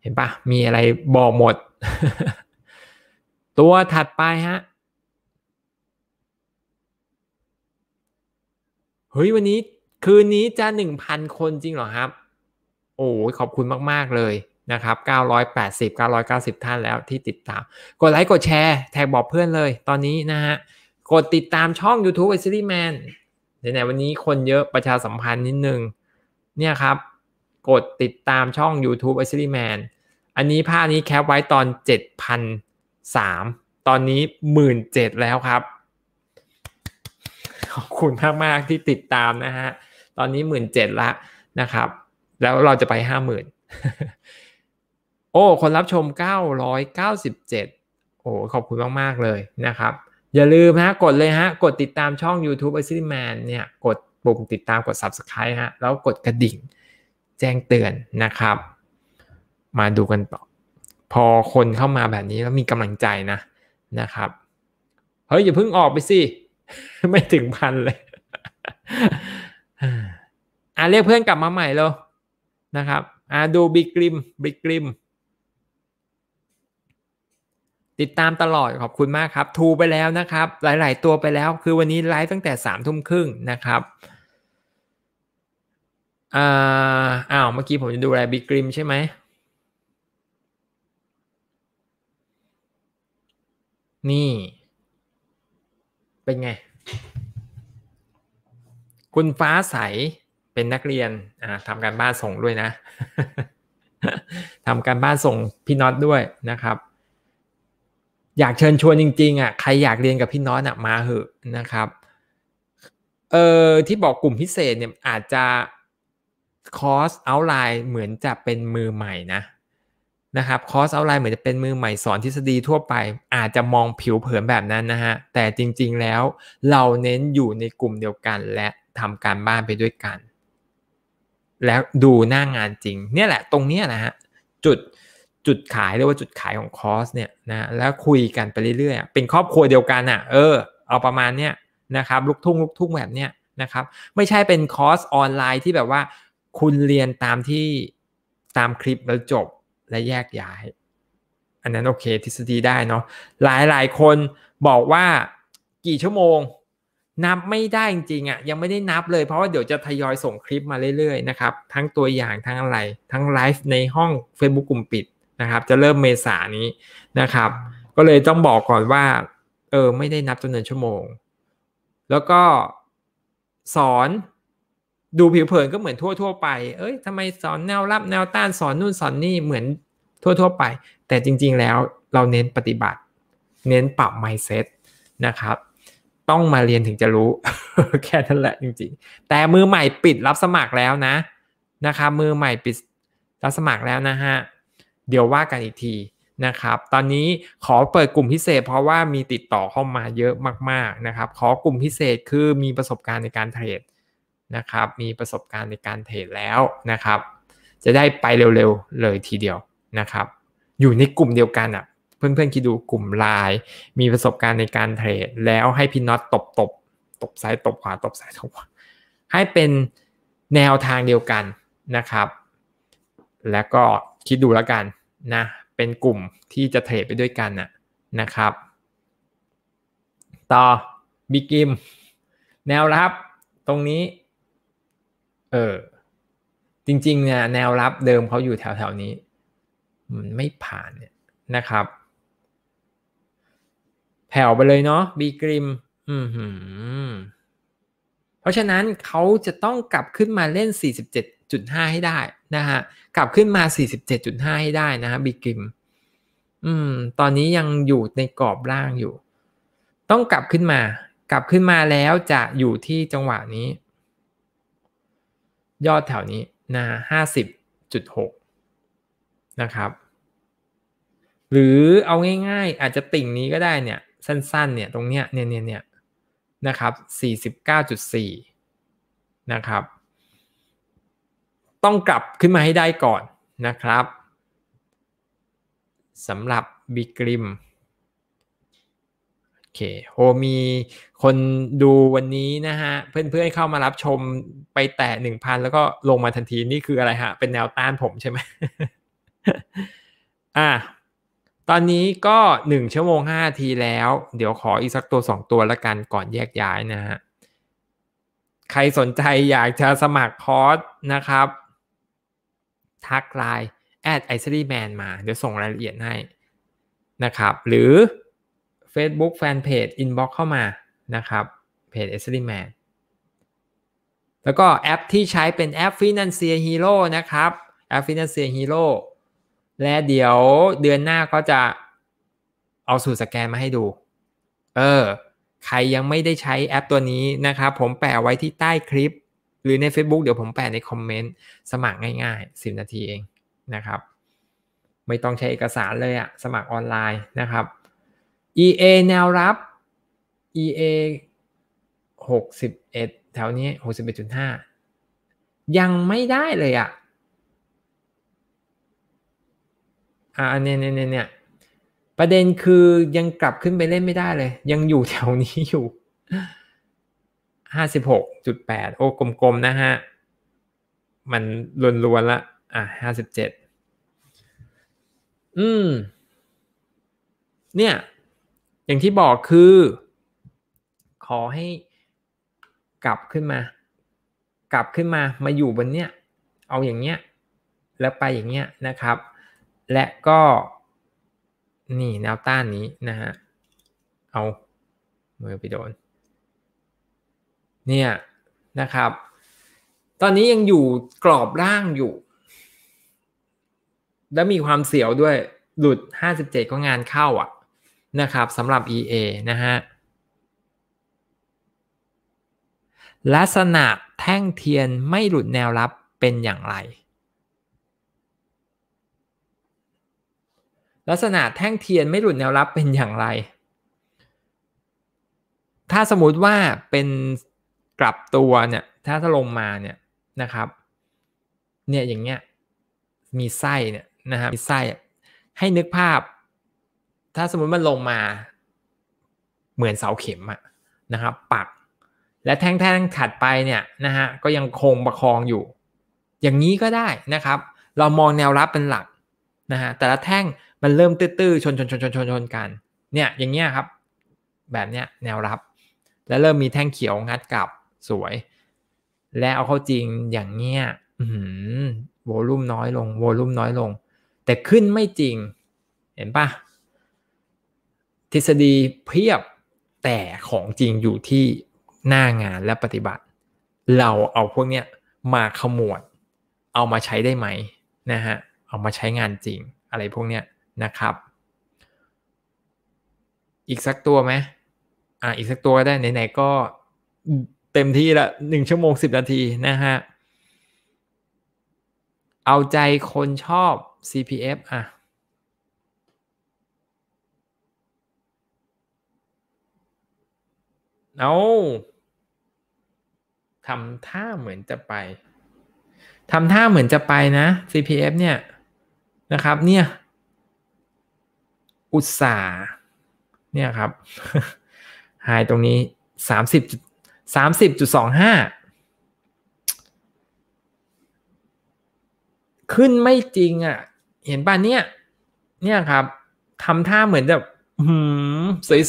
เห็นปะมีอะไรบอกหมด ตัวถัดไปฮะ เฮ้ยวันนี้คืนนี้จะ 1,000 คนจริงเหรอครับ โอ้ขอบคุณมาก ๆเลยนะครับ 980 990 ท่านแล้วที่ติดตาม กดไลค์กดแชร์แท็กบอกเพื่อนเลยตอนนี้นะฮะกดติดตามช่อง YouTube ไอซิลี่แมนไหนๆวันนี้คนเยอะประชาสัมพันธ์นิดนึงเนี่ยครับ กดติดตามช่อง YouTube ซิลี่แมนอันนี้ภาพนี้แคปไว้ตอน7,003ตอนนี้17,000 แล้วครับ ขอบคุณมากมากที่ติดตามนะฮะ ตอนนี้17,000ละนะครับ แล้วเราจะไป 50,000 โอ้คนรับชม 997 โอ้ขอบคุณมากๆ เลยนะครับอย่าลืมนะกดเลยฮะกดติดตามช่อง YouTube a s i m a n เนี่ยกดปุ่มติดตามกด Subscribe ฮะแล้วกดกระดิ่งแจ้งเตือนนะครับ มาดูกันต่อ พอคนเข้ามาแบบนี้แล้วมีกำลังใจนะนะครับ เฮ้ยอย่าเพิ่งออกไปสิ ไม่ถึงพันเลย อ่าเรียกเพื่อนกลับมาใหม่แล้วนะครับ อ่าดูบิ๊กริมบิ๊กริมติดตามตลอด ขอบคุณมากครับ ทูไปแล้วนะครับ หลาย ๆ ตัวไปแล้วคือวันนี้ไลฟ์ตั้งแต่สามทุ่มครึ่งนะครับ อ่าอ้าว เมื่อกี้ผมจะดูอะไรบิกริมใช่ไหม นี่ เป็นไง คุณฟ้าใสเป็นนักเรียน อ่าทำการบ้านส่งด้วยนะทำการบ้านส่งพี่น็อตด้วยนะครับอยากเชิญชวนจริงๆอ่ะใครอยากเรียนกับพี่น้อยอ่ะมาเหอะนะครับเอ่อที่บอกกลุ่มพิเศษเนี่ยอาจจะ คอร์สเอาไลน์เหมือนจะเป็นมือใหม่นะนะครับคอร์สเอาไลน์เหมือนจะเป็นมือใหม่สอนทฤษฎีทั่วไป อาจจะมองผิวเผินแบบนั้นนะฮะ แต่จริงๆแล้วเราเน้นอยู่ในกลุ่มเดียวกัน และทำการบ้านไปด้วยกัน แล้วดูหน้างานจริงเนี่ยแหละ ตรงเนี้ยนะฮะ จุดจุดขาย เรียกว่าจุดขายของคอร์สเนี่ยนะแล้วคุยกันไปเรื่อยๆเป็นครอบครัวเดียวกันอ่ะเออเอาประมาณเนี้ยนะครับลูกทุ่งลูกทุ่งแบบเนี้ยนะครับไม่ใช่เป็นคอร์ส ออนไลน์ที่แบบว่าคุณเรียนตามที่ตามคลิปแล้วจบและแยกย้าย อันนั้นโอเคทฤษฎีได้เนาะหลายๆคนบอกว่ากี่ชั่วโมงนับไม่ได้จริงๆอะ่ะยังไม่ได้นับเลยเพราะว่าเดี๋ยวจะทยอยส่งคลิปมาเรื่อยๆนะครับทั้งตัวอย่างทั้งอะไร ทั้งไลฟ์ในห้อง Facebook กลุ่มปิดนะครับจะเริ่มเมษานี้นะครับ ก็เลยต้องบอกก่อนว่าเออไม่ได้นับจำนวนชั่วโมง แล้วก็สอนดูผิวเผินก็เหมือนทั่วๆไปเอ้ยทำไมสอนแนวรับแนวต้านสอนนู่นสอนนี่เหมือนทั่วๆไป แต่จริงๆแล้วเราเน้นปฏิบัติ เน้นปรับ mindset นะครับ ต้องมาเรียนถึงจะรู้แค่นั้นแหละจริงๆ แต่มือใหม่ปิดรับสมัครแล้วนะนะครับมือใหม่ปิดรับสมัครแล้วนะฮะเดี๋ยวว่ากันอีกทีนะครับ ตอนนี้ขอเปิดกลุ่มพิเศษ เพราะว่ามีติดต่อเข้ามาเยอะมาก ๆนะครับ ขอกลุ่มพิเศษคือมีประสบการณ์ในการเทรด นะครับ มีประสบการณ์ในการเทรดแล้วนะครับ จะได้ไปเร็วๆ เลยทีเดียวนะครับ อยู่ในกลุ่มเดียวกันอะ่ะ เพื่อนๆคิดดูกลุ่มไลน์มีประสบการณ์ในการเทรดแล้วให้พี่น็อตตบตบตบซ้ายตบขวาตบซ้ายตบขวา ให้เป็นแนวทางเดียวกันนะครับ แล้วก็คิดดูแล้วกันนะ เป็นกลุ่มที่จะเทรดไปด้วยกันนะนะครับ ต่อบิกิม แนวรับตรงนี้ เออจริง ๆ เนี่ยแนวรับเดิมเขาอยู่แถวๆ นี้ มันไม่ผ่านเนี่ยนะครับแผ่วไปเลยเนาะบีกริม อืมเพราะฉะนั้นเขาจะต้องกลับขึ้นมาเล่น 47.5 ให้ได้นะฮะกลับขึ้นมา 47.5 ให้ได้นะฮะบิกิมอืม ตอนนี้ยังอยู่ในกรอบล่างอยู่ ต้องกลับขึ้นมา กลับขึ้นมาแล้วจะอยู่ที่จังหวะนี้ ยอดแถวนี้นะ50.6 นะครับ หรือเอาง่ายๆ อาจจะติ่งนี้ก็ได้เนี่ย สั้น ๆ เนี่ย ตรงเนี้ย เนี่ยเนี่ยเนี่ยนะครับ 49.4 นะครับต้องกลับขึ้นมาให้ได้ก่อนนะครับสำหรับบิกริม โอเคโหมีคนดูวันนี้นะฮะ เพื่อนๆ เข้ามารับชมไปแตะหนึ่งพันแล้วก็ลงมาทันทีนี่คืออะไรฮะ เป็นแนวต้านผมใช่ไหมอ่ะ ตอนนี้ก็ 1 ชั่วโมง5 ทีแล้ว เดี๋ยวขออีกสักตัว 2 ตัวละกันก่อนแยกย้ายนะฮะ ใครสนใจอยากจะสมัครคอร์สนะครับทักไลน์แอดไอซ์รีแมนมา เดี๋ยวส่งรายละเอียดให้นะครับ หรือ Facebook Fanpage Inbox เข้ามานะครับเพจไซ์ลี่แมนแล้วก็แอปที่ใช้เป็นแอป Financier Hero นะครับแอป Financier Hero และเดี๋ยวเดือนหน้าก็จะเอาสูตรสแกนมาให้ดูเออใครยังไม่ได้ใช้แอปตัวนี้นะครับ ผมแปะไว้ที่ใต้คลิปหรือใน Facebook เดี๋ยวผมแปะในคอมเมนต์สมัครง่ายๆ 10 นาทีเองนะครับ ไม่ต้องใช้เอกสารเลยอะสมัครออนไลน์นะครับ EA แนวรับ EA 61 แถวนี้ 61.5 ยังไม่ได้เลยอะอ่าเนี่ยเนี่ยเนี่ย ประเด็นคือยังกลับขึ้นไปเล่นไม่ได้เลย ยังอยู่แถวนี้อยู่ห้าสิบหกจุดแปดโอ้กลมๆ นะฮะ มันล้วนๆละอ่ะห้าสิบเจ็ดอืม เนี่ย อย่างที่บอกคือ ขอให้กลับขึ้นมา กลับขึ้นมามาอยู่บนเนี้ยเอาอย่างเนี้ยแล้วไปอย่างเนี้ยนะครับ และก็ นี่แนวต้านนี้นะฮะ เอา มือไปโดนเนี่ยนะครับตอนนี้ยังอยู่กรอบร่างอยู่ และมีความเสียวด้วยหลุด 57 ก็งานเข้าอ่ะนะครับสำหรับ EA นะฮะลักษณะแท่งเทียนไม่หลุดแนวรับเป็นอย่างไร ลักษณะแท่งเทียนไม่หลุดแนวรับเป็นอย่างไร ถ้าสมมติว่าเป็นกลับตัวเนี่ยถ้าถ้าลงมาเนี่ยนะครับเนี่ยอย่างเงี้ยมีไส้เนี่ยนะฮะมีไส้ให้นึกภาพ ถ้าสมมติมันลงมา เหมือนเสาเข็มอะนะครับปัก และแท่งๆขถัดไปเนี่ยนะฮะก็ยังคงประคองอยู่ อย่างนี้ก็ได้นะครับ เรามองแนวรับเป็นหลักนะฮะแต่ละแท่งมันเริ่มตื้อๆชนชนชนชนชนชนกันเนี่ยอย่างเงี้ยครับแบบเนี้ยแนวรับ และเริ่มมีแท่งเขียวงัดกลับสวย และเอาเข้าจริงอย่างเงี้ยโวลูมน้อยลงโวลูมน้อยลง แต่ขึ้นไม่จริงเห็นปะทฤษฎีเพียบแต่ของจริงอยู่ที่หน้างานและปฏิบัติ เราเอาพวกเนี้ยมาขมวด เอามาใช้ได้ไหมนะฮะเอามาใช้งานจริงอะไรพวกเนี้ยนะครับอีกสักตัวไหมอ่าอีกสักตัวก็ได้ไหนๆก็เต็มที่ละหนึ่งชั่วโมงสิบนาที นะฮะ เอาใจคนชอบ CPF อ่ะเอาทำท่าเหมือนจะไปทำท่าเหมือนจะไปนะ CPF เนี่ย นะครับเนี่ย อุตสาเนี่ยครับ หายตรงนี้สามสิบจุดสามสิบจุดสองห้า ขึ้นไม่จริงอะ่ะ เห็นป่ะเนี่ย เนี่ยครับ ทำท่าเหมือนแบบหืม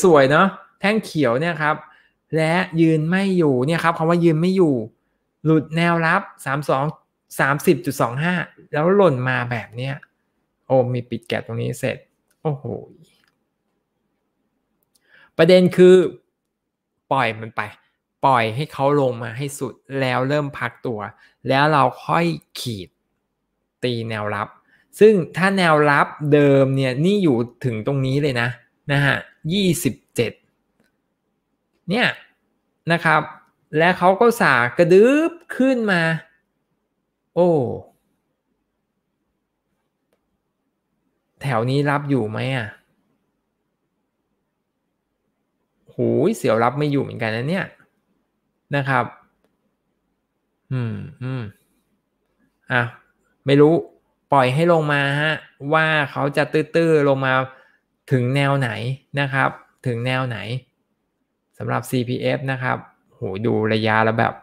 สวย ๆ เนาะแท่งเขียวเนี่ยครับ และยืนไม่อยู่เนี่ยครับ คำว่ายืนไม่อยู่ หลุดแนวรับสามสองสามสิบจุดสองห้า แล้วหล่นมาแบบเนี้ย โอ้มีปิดแกะตรงนี้เสร็จ โอ้โห ประเด็นคือปล่อยมันไปปล่อยให้เขาลงมาให้สุดแล้วเริ่มพักตัวแล้วเราค่อยขีดตีแนวรับ ซึ่งถ้าแนวรับเดิมเนี่ย นี่อยู่ถึงตรงนี้เลยนะนะฮะยี่สิบเจ็ดเนี่ย นะครับและเขาก็สากระดึบขึ้นมา โอ้ แถวนี้รับอยู่ไหมอ่ะหูยเสียวรับไม่อยู่เหมือนกันนะเนี่ยนะครับ อืมอืมอ่ะไม่รู้ ปล่อยให้ลงมาฮะ ว่าเขาจะตื้อๆลงมาถึงแนวไหนนะครับ ถึงแนวไหนสำหรับ CPF นะครับ โหดูระยะแล้วแบบ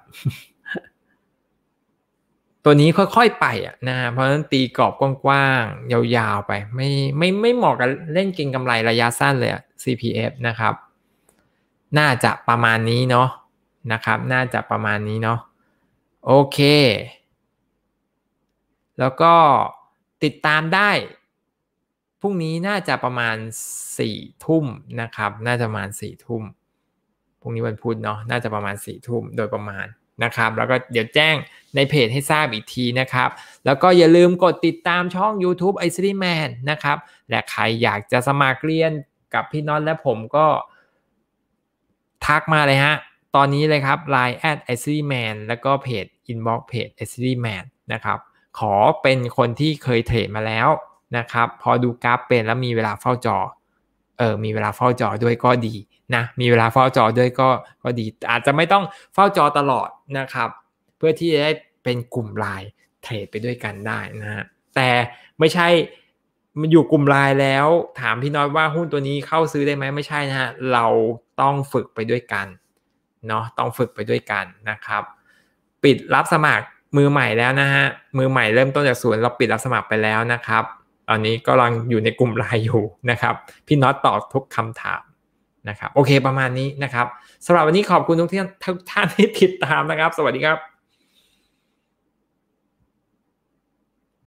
ตัวนี้ค่อยๆ ไปอ่ะนะเพราะฉะนั้นตีกรอบ กว้างๆ ยาวๆ ไป ไม่ไม่ไม่เหมาะกับเล่นเกิงกำไรระยะสั้นเลย CPF นะครับ น่าจะประมาณนี้เนาะนะครับน่าจะประมาณนี้เนาะโอเค แล้วก็ติดตามได้พรุ่งนี้น่าจะประมาณ4ี่ทุ่มนะครับ น่าจะประมาณ4ี่ทุ่มพรุ่งนี้วันพุธเนาะน่าจะประมาณ4ี่ทุ่มโดยประมาณนะครับแล้วก็เดี๋ยวแจ้งในเพจให้ทราบอีกทีนะครับ แล้วก็อย่าลืมกดติดตามช่อง YouTube i c e m a n นะครับและใครอยากจะสมัครเรียน กับพี่น็อตและผมก็ทักมาเลยฮะตอนนี้เลยครับ Line at i ซ y m a n แล้วก็เพจ Inbox เพจ i c y m a n นะครับขอเป็นคนที่เคยเทรดมาแล้วนะครับพอดูกราฟเป็นแล้วมีเวลาเฝ้าจอเออมีเวลาเฝ้าจอด้วยก็ดีนะมีเวลาเฝ้าจอด้วยก็ก็ดีอาจจะไม่ต้องเฝ้าจอตลอดนะครับ เพื่อที่จะได้เป็นกลุ่มไลน์เทรดไปด้วยกันได้นะฮะแต่ไม่ใช่มันอยู่กลุ่มไลน์แล้วถามพี่น้อยว่าหุ้นตัวนี้เข้าซื้อได้ไหมไม่ใช่นะฮะเราต้องฝึกไปด้วยกันเนาะต้องฝึกไปด้วยกันนะครับ ปิดรับสมัครมือใหม่แล้วนะฮะมือใหม่เริ่มต้นจากศูนย์เราปิดรับสมัครไปแล้วนะครับตอนนี้ก็ลังอยู่ในกลุ่มไลน์อยู่นะครับพี่น็อตตอบทุกคำถามนะครับโอเคประมาณนี้นะครับสำหรับวันนี้ขอบคุณทุกท่านทุกท่านที่ติดตามนะครับ สวัสดีครับ